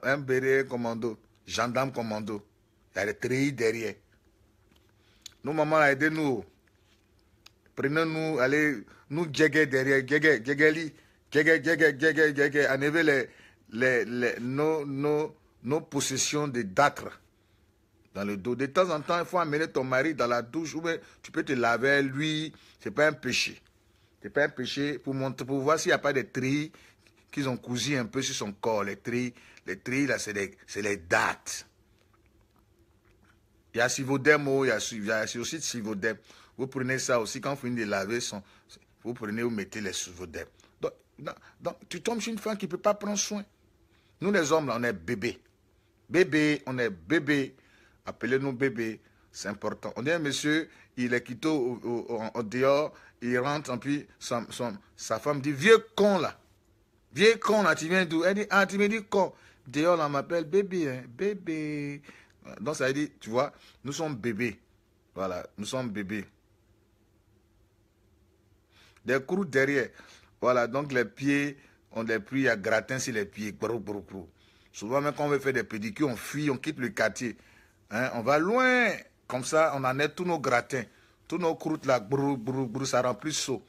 A: Un béret commando. Gendarme commando. Il y a des treillis derrière. Nous, maman, aidez-nous. Oh. Prenez-nous, allez, nous djéguer derrière. Djéguer, djéguer, djéguer, djéguer, djéguer, djéguer. Enlevez les, nos, nos, nos possessions de d'âtre dans le dos. De temps en temps, il faut amener ton mari dans la douche où tu peux te laver, lui. ce n'est pas un péché. Ce n'est pas un péché pour, montrer, pour voir s'il n'y a pas des trilles qu'ils ont cousu un peu sur son corps. Les trilles, les là, c'est les, dates. Il y a Sivodemo, il il y a aussi Sivodem. Vous prenez ça aussi quand vous finissez de laver son. Vous prenez, vous mettez les Sivodem. Donc, tu tombes sur une femme qui ne peut pas prendre soin. Nous, les hommes, là, on est bébés. Bébé, on est bébé appelez-nous bébé. C'est important. On dit un hein, monsieur, il est quitté au, dehors, il rentre, et puis sa femme dit, vieux con là. Vieux con là, tu viens d'où Elle dit, ah, tu me dis con. Dehors, là, on m'appelle bébé, hein, bébé. Donc ça veut dire, tu vois, nous sommes bébés. Voilà, nous sommes bébés. Des coups derrière. Voilà, donc les pieds, on les pris à gratin sur les pieds. gros, gros, Souvent, même quand on veut faire des pédicures, on fuit, on quitte le quartier. Hein, on va loin. Comme ça, on en est tous nos gratins. Tous nos croûtes là, brou, brou, ça rend plus saut.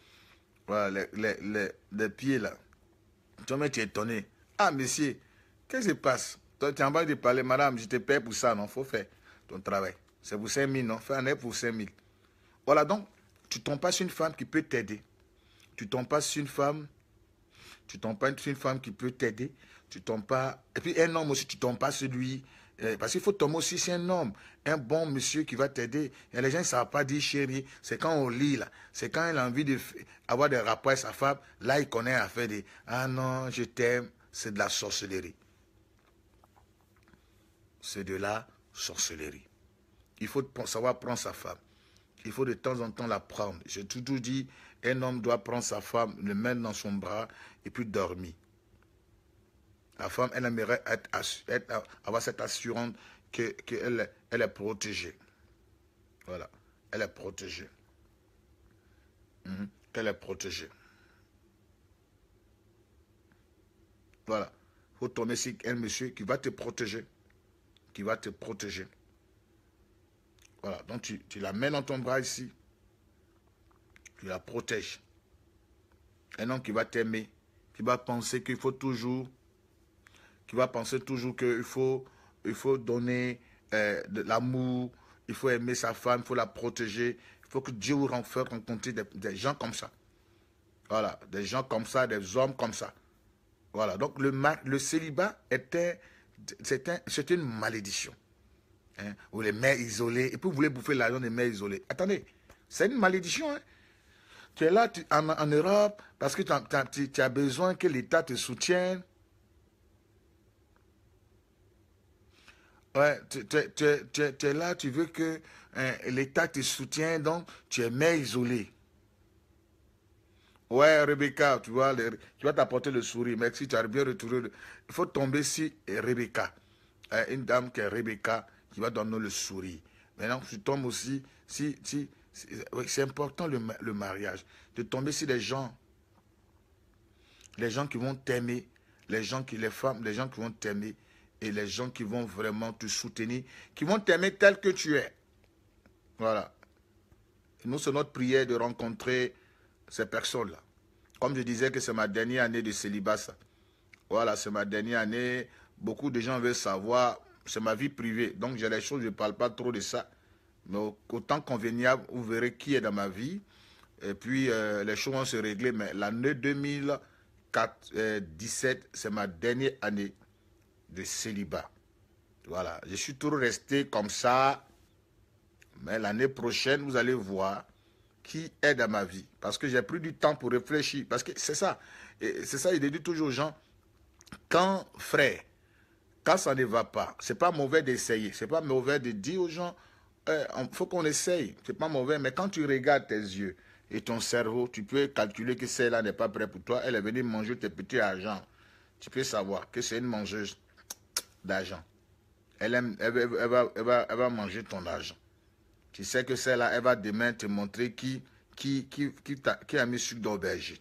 A: Voilà, les, les, les, les pieds là. Tu es étonné. Ah, monsieur, qu'est-ce qui se passe Toi, tu es en train de parler, madame, je te paie pour ça, non Faut faire ton travail. C'est pour 5 000, non Fais un net pour 5 000. Voilà, donc, tu tombes pas sur une femme qui peut t'aider. Tu tombes pas sur une femme. Tu tombes pas sur une femme qui peut t'aider. Tu tombes pas. Et puis, un homme aussi, tu tombes pas sur lui eh, parce qu'il faut tomber aussi c'est un homme, un bon monsieur qui va t'aider. Et les gens ne savent pas dire chérie. C'est quand on lit, là. C'est quand il a envie d'avoir des rapports avec sa femme. Là, il connaît à faire des Ah non, je t'aime. C'est de la sorcellerie. C'est de la sorcellerie. Il faut savoir prendre sa femme. Il faut de temps en temps la prendre. J'ai toujours dit, un homme doit prendre sa femme, le mettre dans son bras et puis dormir. La femme, elle aimerait être, avoir cette assurance qu'elle que elle, est protégée. Voilà. Elle est protégée. Mm-hmm. Elle est protégée. Voilà. Il faut tomber sur un monsieur qui va te protéger. Qui va te protéger. Voilà. Donc, tu, tu la mets dans ton bras ici. Tu la protèges. Un homme qui va t'aimer. Qui va penser qu'il faut toujours tu vas penser toujours qu'il faut, il faut donner euh, de l'amour, il faut aimer sa femme, il faut la protéger. Il faut que Dieu vous rencontre rencontrer des, des, gens comme ça. Voilà, des gens comme ça, des hommes comme ça. Voilà, donc le, le célibat était, c'était une malédiction. Hein. ou les mères isolées, et puis vous voulez bouffer l'argent des mères isolées. Attendez, c'est une malédiction. Hein. Tu es là en, Europe parce que tu as, besoin que l'État te soutienne. Ouais, tu, es là, tu veux que euh, l'État te soutienne, donc tu es mais isolé. Ouais, Rebecca, tu vois, tu vas t'apporter le sourire, mais si tu as bien retourné, il faut tomber sur euh, Rebecca, euh, une dame qui est Rebecca, qui va donner le sourire. Maintenant, tu tombes aussi, si, si, c'est important le, le mariage, de tomber sur les gens, les gens qui vont t'aimer, les gens qui, les femmes, les gens qui vont t'aimer, et les gens qui vont vraiment te soutenir, qui vont t'aimer tel que tu es. Voilà. nous, c'est notre prière de rencontrer ces personnes-là. Comme je disais que c'est ma dernière année de célibat, Voilà, c'est ma dernière année. Beaucoup de gens veulent savoir, c'est ma vie privée. Donc, j'ai les choses, je ne parle pas trop de ça. Mais autant convenable, vous verrez qui est dans ma vie. Et puis, euh, les choses vont se régler. Mais l'année 2017, euh, c'est ma dernière année de célibat. Voilà, je suis toujours resté comme ça. Mais l'année prochaine, vous allez voir qui est dans ma vie. Parce que j'ai pris du temps pour réfléchir. Parce que c'est ça. C'est ça, il dit toujours aux gens, quand frère, quand ça ne va pas, c'est pas mauvais d'essayer. C'est pas mauvais de dire aux gens, il eh, faut qu'on essaye. C'est pas mauvais. Mais quand tu regardes tes yeux et ton cerveau, tu peux calculer que celle-là n'est pas prête pour toi. Elle est venue manger tes petits argent. Tu peux savoir que c'est une mangeuse d'argent. Elle, elle, elle, va, elle, va, manger ton argent. Tu sais que celle-là, elle va demain te montrer qui, qui, qui, qui, a, qui a mis sucre d'aubergine.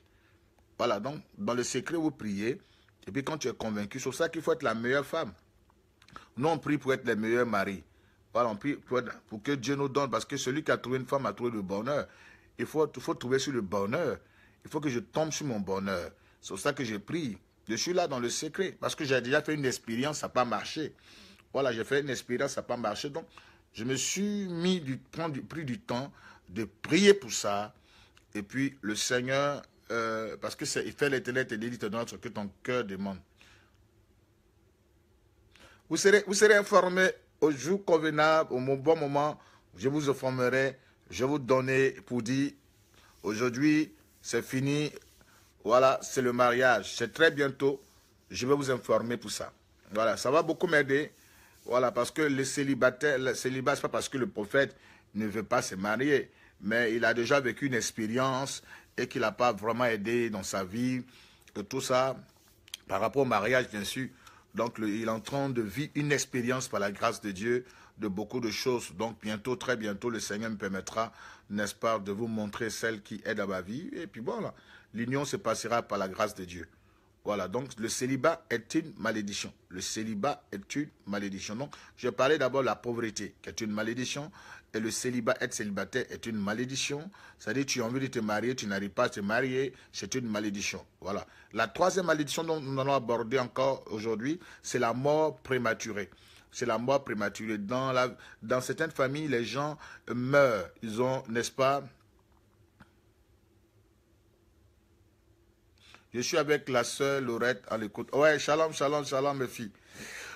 A: Voilà, donc, dans le secret, vous priez. Et puis, quand tu es convaincu, c'est pour ça qu'il faut être la meilleure femme. Nous, on prie pour être les meilleurs maris. Voilà, on prie pour, que Dieu nous donne. Parce que celui qui a trouvé une femme a trouvé le bonheur. Il faut, faut trouver sur le bonheur. Il faut que je tombe sur mon bonheur. C'est pour ça que je prie. Je suis là dans le secret parce que j'ai déjà fait une expérience, ça n'a pas marché. Voilà, j'ai fait une expérience, ça n'a pas marché. Donc, je me suis mis du, prendre du, pris du temps de prier pour ça. Et puis, le Seigneur, euh, parce que il fait l'éternel et dit, ce que ton cœur demande. Vous serez, vous serez informé au jour convenable, au bon moment. Je vous informerai, je vous donnerai pour dire, aujourd'hui, c'est fini, voilà, c'est le mariage. C'est très bientôt. Je vais vous informer pour ça. Voilà, ça va beaucoup m'aider. Voilà, parce que le célibataire, célibat, c'est pas parce que le prophète ne veut pas se marier, mais il a déjà vécu une expérience et qu'il n'a pas vraiment aidé dans sa vie, tout ça, par rapport au mariage, bien sûr. Donc, il est en train de vivre une expérience par la grâce de Dieu de beaucoup de choses. Donc, bientôt, très bientôt, le Seigneur me permettra, n'est-ce pas, de vous montrer celle qui aide à ma vie. Et puis, voilà l'union se passera par la grâce de Dieu. Voilà, donc le célibat est une malédiction. Le célibat est une malédiction. Donc, je parlais d'abord de la pauvreté, qui est une malédiction, et le célibat, être célibataire, est une malédiction. C'est-à-dire, tu as envie de te marier, tu n'arrives pas à te marier, c'est une malédiction. Voilà. La troisième malédiction dont nous allons aborder encore aujourd'hui, c'est la mort prématurée. C'est la mort prématurée. Dans, dans certaines familles, les gens meurent. Ils ont, n'est-ce pas, Je suis avec la sœur Laurette à l'écoute. Oh, ouais, shalom, shalom, shalom, mes filles.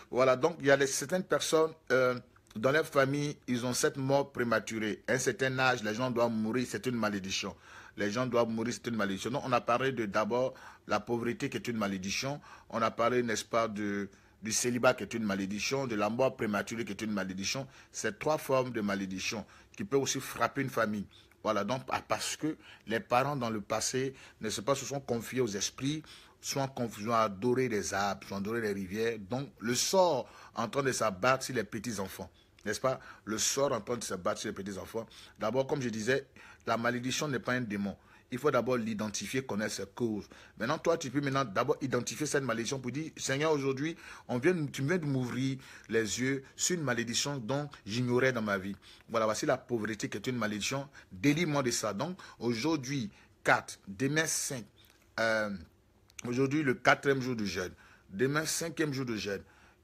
A: Voilà, donc il y a certaines personnes euh, dans leur famille, ils ont cette mort prématurée. À un certain âge, les gens doivent mourir, c'est une malédiction. Les gens doivent mourir, c'est une malédiction. Donc, on a parlé de d'abord la pauvreté qui est une malédiction. On a parlé, n'est-ce pas, de, du célibat qui est une malédiction, de la mort prématurée qui est une malédiction. C'est trois formes de malédiction qui peuvent aussi frapper une famille. Voilà, donc ah, parce que les parents dans le passé, ne ce pas, se sont confiés aux esprits, sont confusion à adorer les arbres, sont adorés les rivières. Donc le sort en train de s'abattre sur les petits-enfants. N'est-ce pas Le sort en train de s'abattre sur les petits-enfants. D'abord, comme je disais, la malédiction n'est pas un démon il faut d'abord l'identifier, connaître sa cause. Maintenant, toi, tu peux maintenant d'abord identifier cette malédiction pour dire, Seigneur, aujourd'hui, on vient, tu viens de m'ouvrir les yeux sur une malédiction dont j'ignorais dans ma vie. Voilà, voici la pauvreté qui est une malédiction. Délie-moi de ça. Donc, aujourd'hui, 4, demain 5, euh, aujourd'hui, le quatrième jour du jeûne, demain, cinquième jour de jeûne,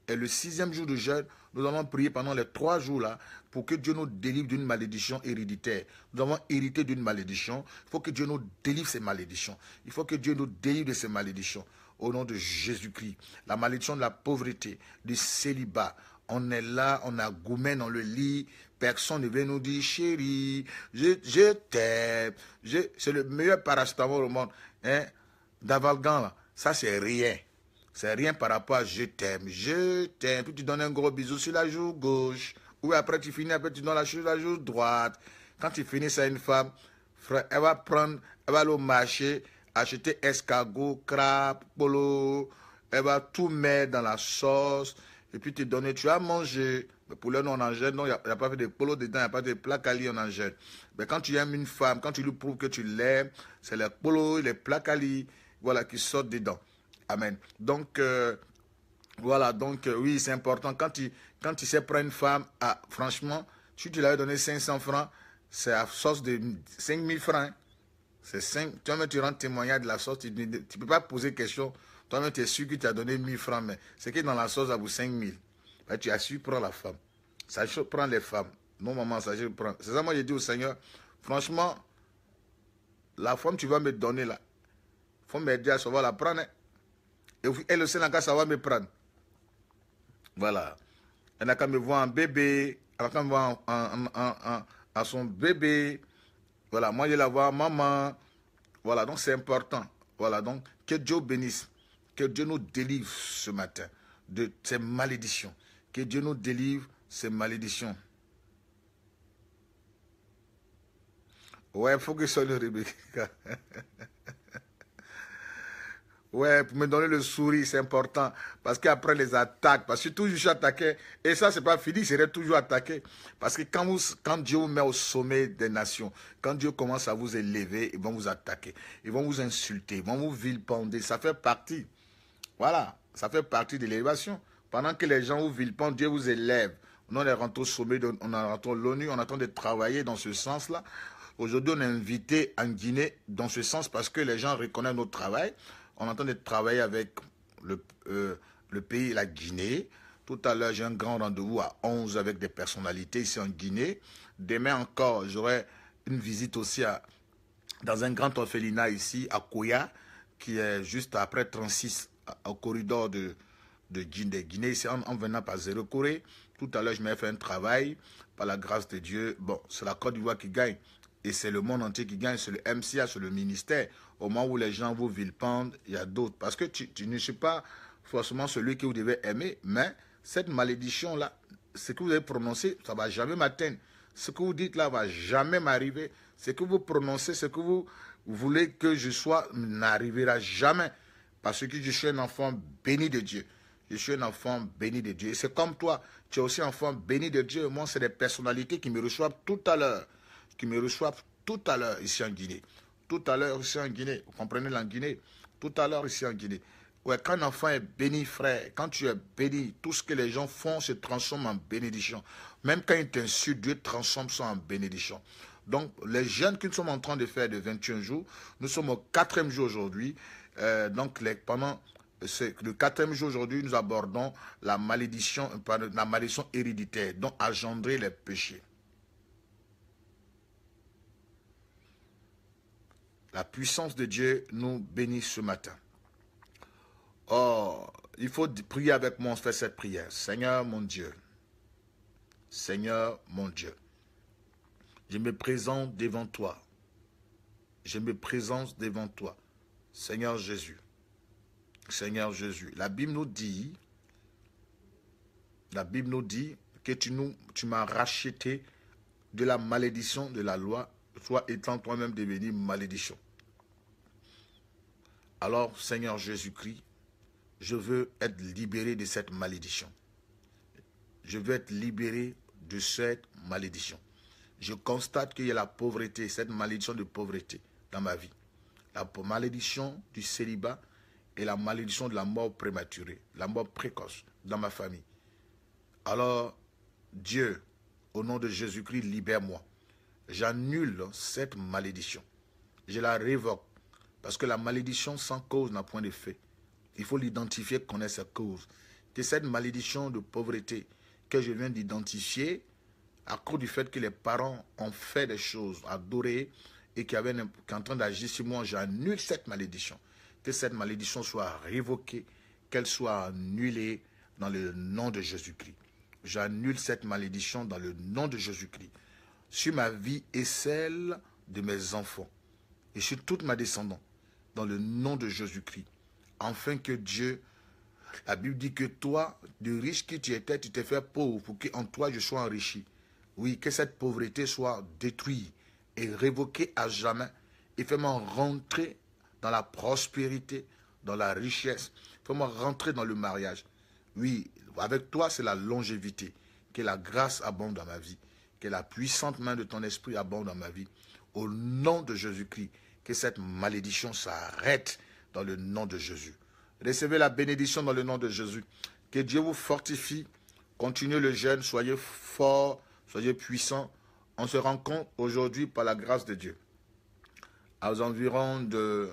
A: et le sixième jour de jeûne, nous allons prier pendant les trois jours là pour que Dieu nous délivre d'une malédiction héréditaire. Nous avons hérité d'une malédiction. Il faut que Dieu nous délivre ces malédictions. Il faut que Dieu nous délivre de ces malédictions. Au nom de Jésus-Christ, la malédiction de la pauvreté, du célibat, on est là, on a goumène, on le lit. Personne ne veut nous dire, chérie, je, t'aime. C'est le meilleur avoir au monde. Hein? Davalgan, ça c'est rien. C'est rien par rapport à je t'aime, je t'aime. Puis tu donnes un gros bisou sur la joue gauche. Ou après, tu finis, après, tu donnes la chose la chose droite. Quand tu finis ça, une femme, elle va prendre, elle va aller au marché, acheter escargot, crabe, polo. Elle va tout mettre dans la sauce. Et puis, te donner, tu as mangé. le pour l'heure, on en Non, il n'y a, pas fait de polo dedans, il n'y a pas de placali, on en jette. Mais quand tu aimes une femme, quand tu lui prouves que tu l'aimes, c'est les polo, les placali, voilà, qui sortent dedans. Amen. Donc, euh, voilà, donc euh, oui, c'est important. Quand tu, quand tu sais prendre une femme, ah, franchement, si tu lui avais donné 500 francs, c'est à source de 5000 francs. Hein. C'est 5. Toi-même, tu rends témoignage de la source. Tu ne peux pas poser question. Toi-même, tu es sûr que tu as donné 1000 francs. Mais ce qui est dans la source, ça vaut 5000. Bah, tu as su prendre la femme. Ça prend les femmes. Non, maman, ça prends. C'est ça, moi, j'ai dit au Seigneur, franchement, la femme, tu vas me donner là. faut m'aider à savoir la prendre. Hein. Et le Seigneur, ça va me prendre. Voilà. Elle a quand même voir un bébé. Elle a quand même un, à son bébé. Voilà, moi je la vois, maman. Voilà, donc c'est important. Voilà, donc que Dieu bénisse. Que Dieu nous délivre ce matin de ces malédictions. Que Dieu nous délivre ces malédictions. Ouais, il faut que ce soit le Rebecca. Ouais, pour me donner le sourire, c'est important. Parce qu'après les attaques, parce que toujours je suis attaqué, et ça, c'est pas fini, je serai toujours attaqué. Parce que quand, Dieu vous met au sommet des nations, quand Dieu commence à vous élever, ils vont vous attaquer, ils vont vous insulter, ils vont vous vilpender. Ça fait partie. Voilà, ça fait partie de l'élévation. Pendant que les gens vous vilpendent, Dieu vous élève. On est rentré au sommet, de, on rentré à l'ONU, on attend de travailler dans ce sens-là. Aujourd'hui, on est invité en Guinée dans ce sens parce que les gens reconnaissent notre travail. On train de travailler avec le, euh, le pays, la Guinée. Tout à l'heure, j'ai un grand rendez-vous à 11 avec des personnalités ici en Guinée. Demain encore, j'aurai une visite aussi à, dans un grand orphelinat ici, à Koya, qui est juste après 36 au corridor de, Guinée, en, venant par Zéro Corée. Tout à l'heure, je m'ai fait un travail, par la grâce de Dieu. Bon, c'est la Côte d'Ivoire qui gagne, et c'est le monde entier qui gagne, c'est le MCA, c'est le ministère au moment où les gens vous il y a d'autres. Parce que tu, ne suis pas forcément celui que vous devez aimer, mais cette malédiction-là, ce que vous avez prononcé, ça ne va jamais m'atteindre. Ce que vous dites là va jamais m'arriver. Ce que vous prononcez, ce que vous voulez que je sois, n'arrivera jamais. Parce que je suis un enfant béni de Dieu. Je suis un enfant béni de Dieu. C'est comme toi. Tu es aussi un enfant béni de Dieu. Moi, c'est des personnalités qui me reçoivent tout à l'heure. Qui me reçoivent tout à l'heure ici en Guinée tout à l'heure ici en Guinée, vous comprenez la Guinée, tout à l'heure ici en Guinée. Ouais, quand enfant est béni, frère, quand tu es béni, tout ce que les gens font se transforme en bénédiction. Même quand ils t'insultent, Dieu transforme ça en bénédiction. Donc, les jeunes que nous sommes en train de faire de 21 jours, nous sommes au quatrième jour aujourd'hui. Euh, donc, pendant le quatrième jour aujourd'hui, nous abordons la malédiction, la malédiction héréditaire, donc engendrer les péchés. la puissance de Dieu nous bénit ce matin. Oh, il faut prier avec moi, on fait cette prière. Seigneur mon Dieu, Seigneur mon Dieu, je me présente devant toi. Je me présente devant toi, Seigneur Jésus. Seigneur Jésus, la Bible nous dit, la Bible nous dit que tu, tu m'as racheté de la malédiction de la loi, toi étant toi-même devenu malédiction. Alors, Seigneur Jésus-Christ, je veux être libéré de cette malédiction. Je veux être libéré de cette malédiction. Je constate qu'il y a la pauvreté, cette malédiction de pauvreté dans ma vie. La malédiction du célibat et la malédiction de la mort prématurée, la mort précoce dans ma famille. Alors, Dieu, au nom de Jésus-Christ, libère-moi. J'annule cette malédiction. Je la révoque parce que la malédiction sans cause n'a point de fait. Il faut l'identifier, connaître sa cause. Que cette malédiction de pauvreté que je viens d'identifier, à cause du fait que les parents ont fait des choses adorées et qui avaient en train d'agir sur moi, j'annule cette malédiction. Que cette malédiction soit révoquée, qu'elle soit annulée dans le nom de Jésus-Christ. J'annule cette malédiction dans le nom de Jésus-Christ. Sur ma vie et celle de mes enfants et sur toute ma descendance dans le nom de Jésus-Christ. Enfin que Dieu, la Bible dit que toi, du riche qui tu étais, tu t'es fait pauvre pour qu'en toi je sois enrichi. Oui, que cette pauvreté soit détruite et révoquée à jamais. Et fais-moi rentrer dans la prospérité, dans la richesse. Fais-moi rentrer dans le mariage. Oui, avec toi, c'est la longévité. Que la grâce abonde dans ma vie. Que la puissante main de ton esprit abonde dans ma vie. Au nom de Jésus-Christ, que cette malédiction s'arrête dans le nom de Jésus. Recevez la bénédiction dans le nom de Jésus. Que Dieu vous fortifie. Continuez le jeûne. Soyez forts. Soyez puissants. On se rend compte aujourd'hui par la grâce de Dieu. Aux environs de...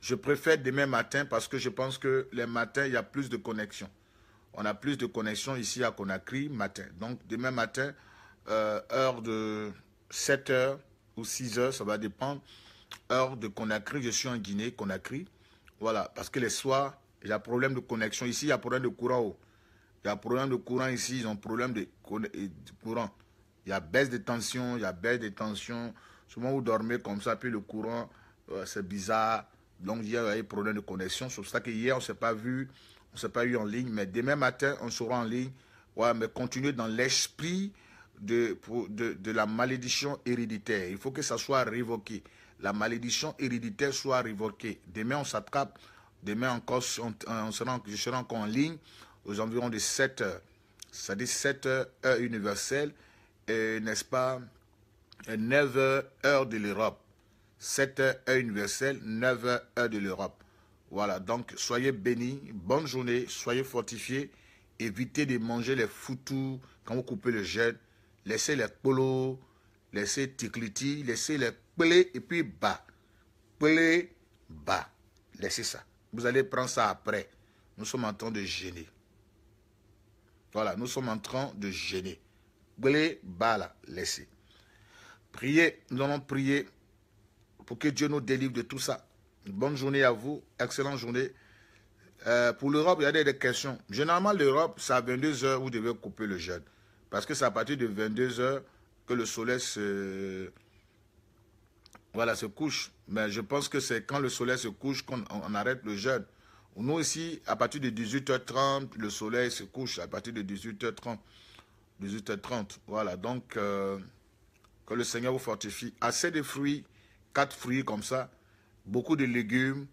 A: Je préfère demain matin parce que je pense que les matins, il y a plus de connexion. On a plus de connexion ici à Conakry matin. Donc demain matin, euh, heure de 7h ou 6h, ça va dépendre heure de Conakry, je suis en Guinée, Conakry. Voilà, parce que les soirs, il y a problème de connexion. Ici, il y a problème de courant. Il y a problème de courant ici, ils ont problème de, courant. Il y a baisse de tension, il y a baisse de tension. Souvent, vous dormez comme ça, puis le courant, euh, c'est bizarre. Donc, hier, il y a problème de connexion. C'est pour ça qu'hier, on ne s'est pas vu, on ne s'est pas eu en ligne. Mais demain matin, on sera en ligne. Ouais, mais continuez dans l'esprit de, de, de la malédiction héréditaire. Il faut que ça soit révoqué la malédiction héréditaire soit révoquée. Demain, on s'attrape. Demain encore, on, on je serai encore en ligne aux environs de 7 heures. cest à 7 heures, universelles, n'est-ce pas, 9 heures, de l'Europe. 7 heures, universelles, 9 heures, de l'Europe. Voilà, donc soyez bénis, bonne journée, soyez fortifiés, évitez de manger les foutous quand vous coupez le jeûne, laissez les polos, laissez tikliti, laissez les Plez et puis bas. Plez, bas. Laissez ça. Vous allez prendre ça après. Nous sommes en train de gêner. Voilà, nous sommes en train de gêner. Blé bas là, laissez. Priez, nous allons prier pour que Dieu nous délivre de tout ça. Bonne journée à vous, excellente journée. Euh, pour l'Europe, il y a des questions. Généralement, l'Europe, c'est à 22h, vous devez couper le jeûne. Parce que c'est à partir de 22h que le soleil se voilà, se couche. Mais je pense que c'est quand le soleil se couche qu'on arrête le jeûne. Nous aussi, à partir de 18h30, le soleil se couche à partir de 18h30. 18h30, voilà. Donc, euh, que le Seigneur vous fortifie. Assez de fruits, quatre fruits comme ça, beaucoup de légumes,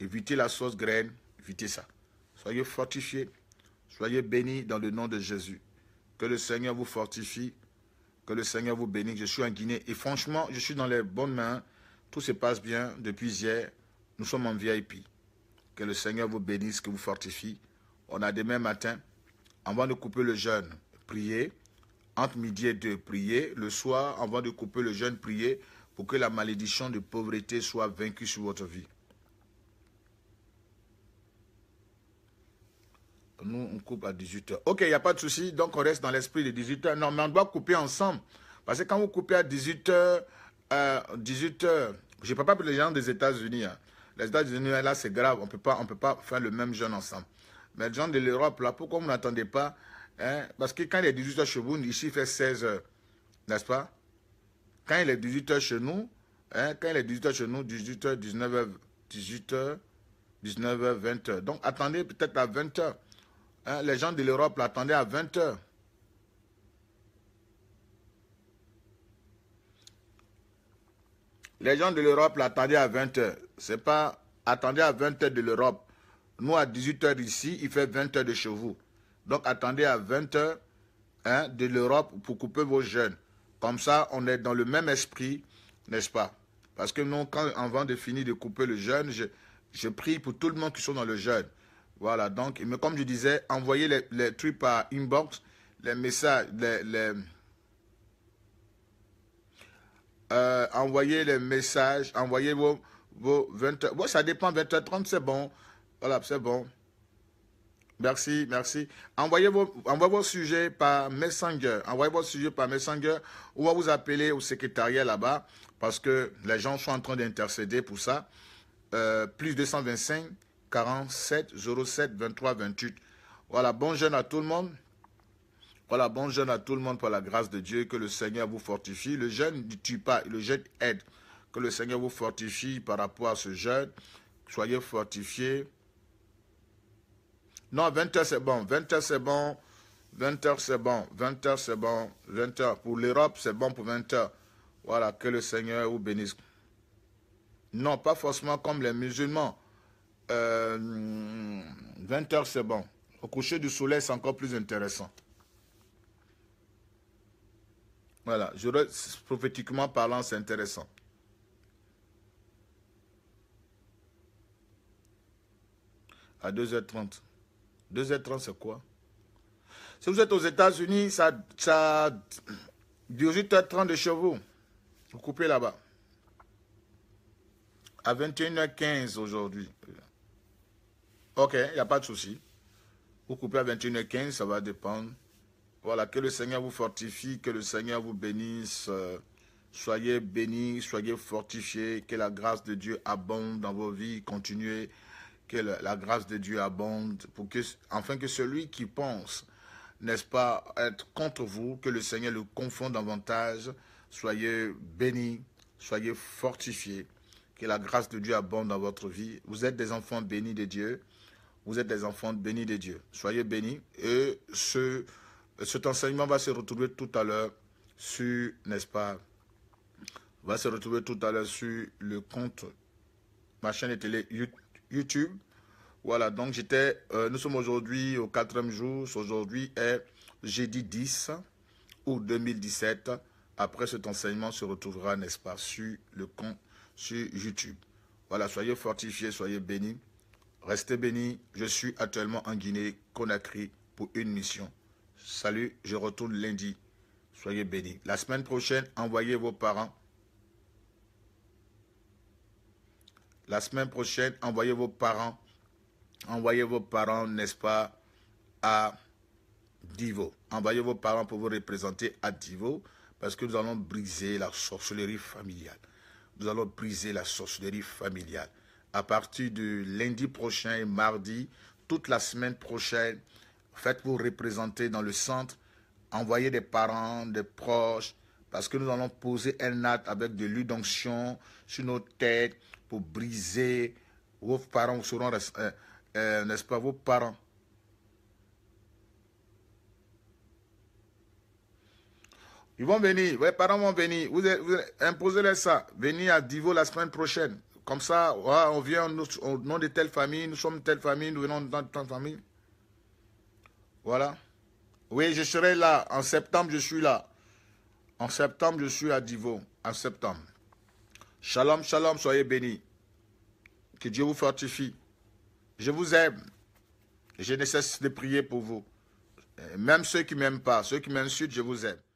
A: évitez la sauce graine, évitez ça. Soyez fortifiés, soyez bénis dans le nom de Jésus. Que le Seigneur vous fortifie. Que le Seigneur vous bénisse. Je suis en Guinée et franchement, je suis dans les bonnes mains. Tout se passe bien depuis hier. Nous sommes en VIP. Que le Seigneur vous bénisse, que vous fortifie. On a demain matin, avant de couper le jeûne, prier. Entre midi et deux, prier. Le soir, avant de couper le jeûne, prier pour que la malédiction de pauvreté soit vaincue sur votre vie. Nous, on coupe à 18h. Ok, il n'y a pas de souci. Donc, on reste dans l'esprit des 18h. Non, mais on doit couper ensemble. Parce que quand vous coupez à 18h, euh, 18h, je ne parle pas pour les gens des États-Unis. Hein. Les États-Unis, là, c'est grave. On ne peut pas faire le même jeûne ensemble. Mais les gens de l'Europe, là, pourquoi vous n'attendez pas hein? Parce que quand il est 18h chez vous, ici, il fait 16h. N'est-ce pas Quand il est 18h chez nous, hein, quand il est 18h chez nous, 18h, 19h, 18h, 19h, 20h. Donc, attendez peut-être à 20h. Hein, les gens de l'Europe l'attendaient à 20 heures. Les gens de l'Europe l'attendaient à 20 heures. C'est pas attendez à 20 heures de l'Europe. Nous, à 18 h ici, il fait 20 heures de chez vous. Donc, attendez à 20 heures hein, de l'Europe pour couper vos jeunes. Comme ça, on est dans le même esprit, n'est-ce pas Parce que nous, quand, avant de finir de couper le jeûne, je, prie pour tout le monde qui sont dans le jeûne. Voilà, donc, comme je disais, envoyez les, les trucs par inbox, les messages, les... les euh, envoyez les messages, envoyez vos, vos 20 Bon, ça dépend, 20h30, c'est bon. Voilà, c'est bon. Merci, merci. Envoyez vos, envoyez vos sujets par Messenger. Envoyez vos sujets par Messenger ou va vous appeler au secrétariat là-bas parce que les gens sont en train d'intercéder pour ça. Euh, plus 225 47 07 23 28. Voilà, bon jeûne à tout le monde. Voilà, bon jeûne à tout le monde pour la grâce de Dieu. Que le Seigneur vous fortifie. Le jeûne ne tue pas, le jeûne aide. Que le Seigneur vous fortifie par rapport à ce jeûne. Soyez fortifiés. Non, 20h c'est bon, 20h c'est bon, 20h c'est bon, 20h c'est bon, 20h. Pour l'Europe, c'est bon pour 20h. Voilà, que le Seigneur vous bénisse. Non, pas forcément comme les musulmans. 20 euh, h c'est bon. Au coucher du soleil, c'est encore plus intéressant. Voilà, je, prophétiquement parlant, c'est intéressant. À 2h30. 2h30, c'est quoi Si vous êtes aux États-Unis, ça, ça 18h30 de chez vous. Vous coupez là-bas. À 21h15 aujourd'hui. Ok, il n'y a pas de souci. Vous coupez à 21h15, ça va dépendre. Voilà, que le Seigneur vous fortifie, que le Seigneur vous bénisse. Euh, soyez bénis, soyez fortifiés, que la grâce de Dieu abonde dans vos vies. Continuez, que la, grâce de Dieu abonde, pour que, enfin que celui qui pense, n'est-ce pas, être contre vous, que le Seigneur le confonde davantage. Soyez bénis, soyez fortifiés, que la grâce de Dieu abonde dans votre vie. Vous êtes des enfants bénis de Dieu. Vous êtes des enfants bénis de Dieu. Soyez bénis. Et ce, cet enseignement va se retrouver tout à l'heure sur, n'est-ce pas, va se retrouver tout à l'heure sur le compte, ma chaîne de télé YouTube. Voilà, donc j'étais, euh, nous sommes aujourd'hui au quatrième jour. Aujourd'hui est jeudi 10 août 2017. Après cet enseignement, se retrouvera, n'est-ce pas, sur le compte, sur YouTube. Voilà, soyez fortifiés, soyez bénis. Restez bénis, je suis actuellement en Guinée-Conakry pour une mission. Salut, je retourne lundi. Soyez bénis. La semaine prochaine, envoyez vos parents. La semaine prochaine, envoyez vos parents. Envoyez vos parents, n'est-ce pas, à Divo. Envoyez vos parents pour vous représenter à Divo parce que nous allons briser la sorcellerie familiale. Nous allons briser la sorcellerie familiale à partir du lundi prochain et mardi, toute la semaine prochaine. Faites-vous représenter dans le centre. Envoyez des parents, des proches, parce que nous allons poser un acte avec de l'huile d'onction sur nos têtes pour briser vos parents euh, euh, n'est-ce pas, vos parents. Ils vont venir, vos parents vont venir. Vous, vous imposez-les ça. Venez à Divo la semaine prochaine. Comme ça, on vient au nom de telle famille, nous sommes telle famille, nous venons de telle famille. Voilà. Oui, je serai là. En septembre, je suis là. En septembre, je suis à Divo. En septembre. Shalom, shalom, soyez bénis. Que Dieu vous fortifie. Je vous aime. Je ne cesse de prier pour vous. Même ceux qui ne m'aiment pas, ceux qui m'insultent, je vous aime.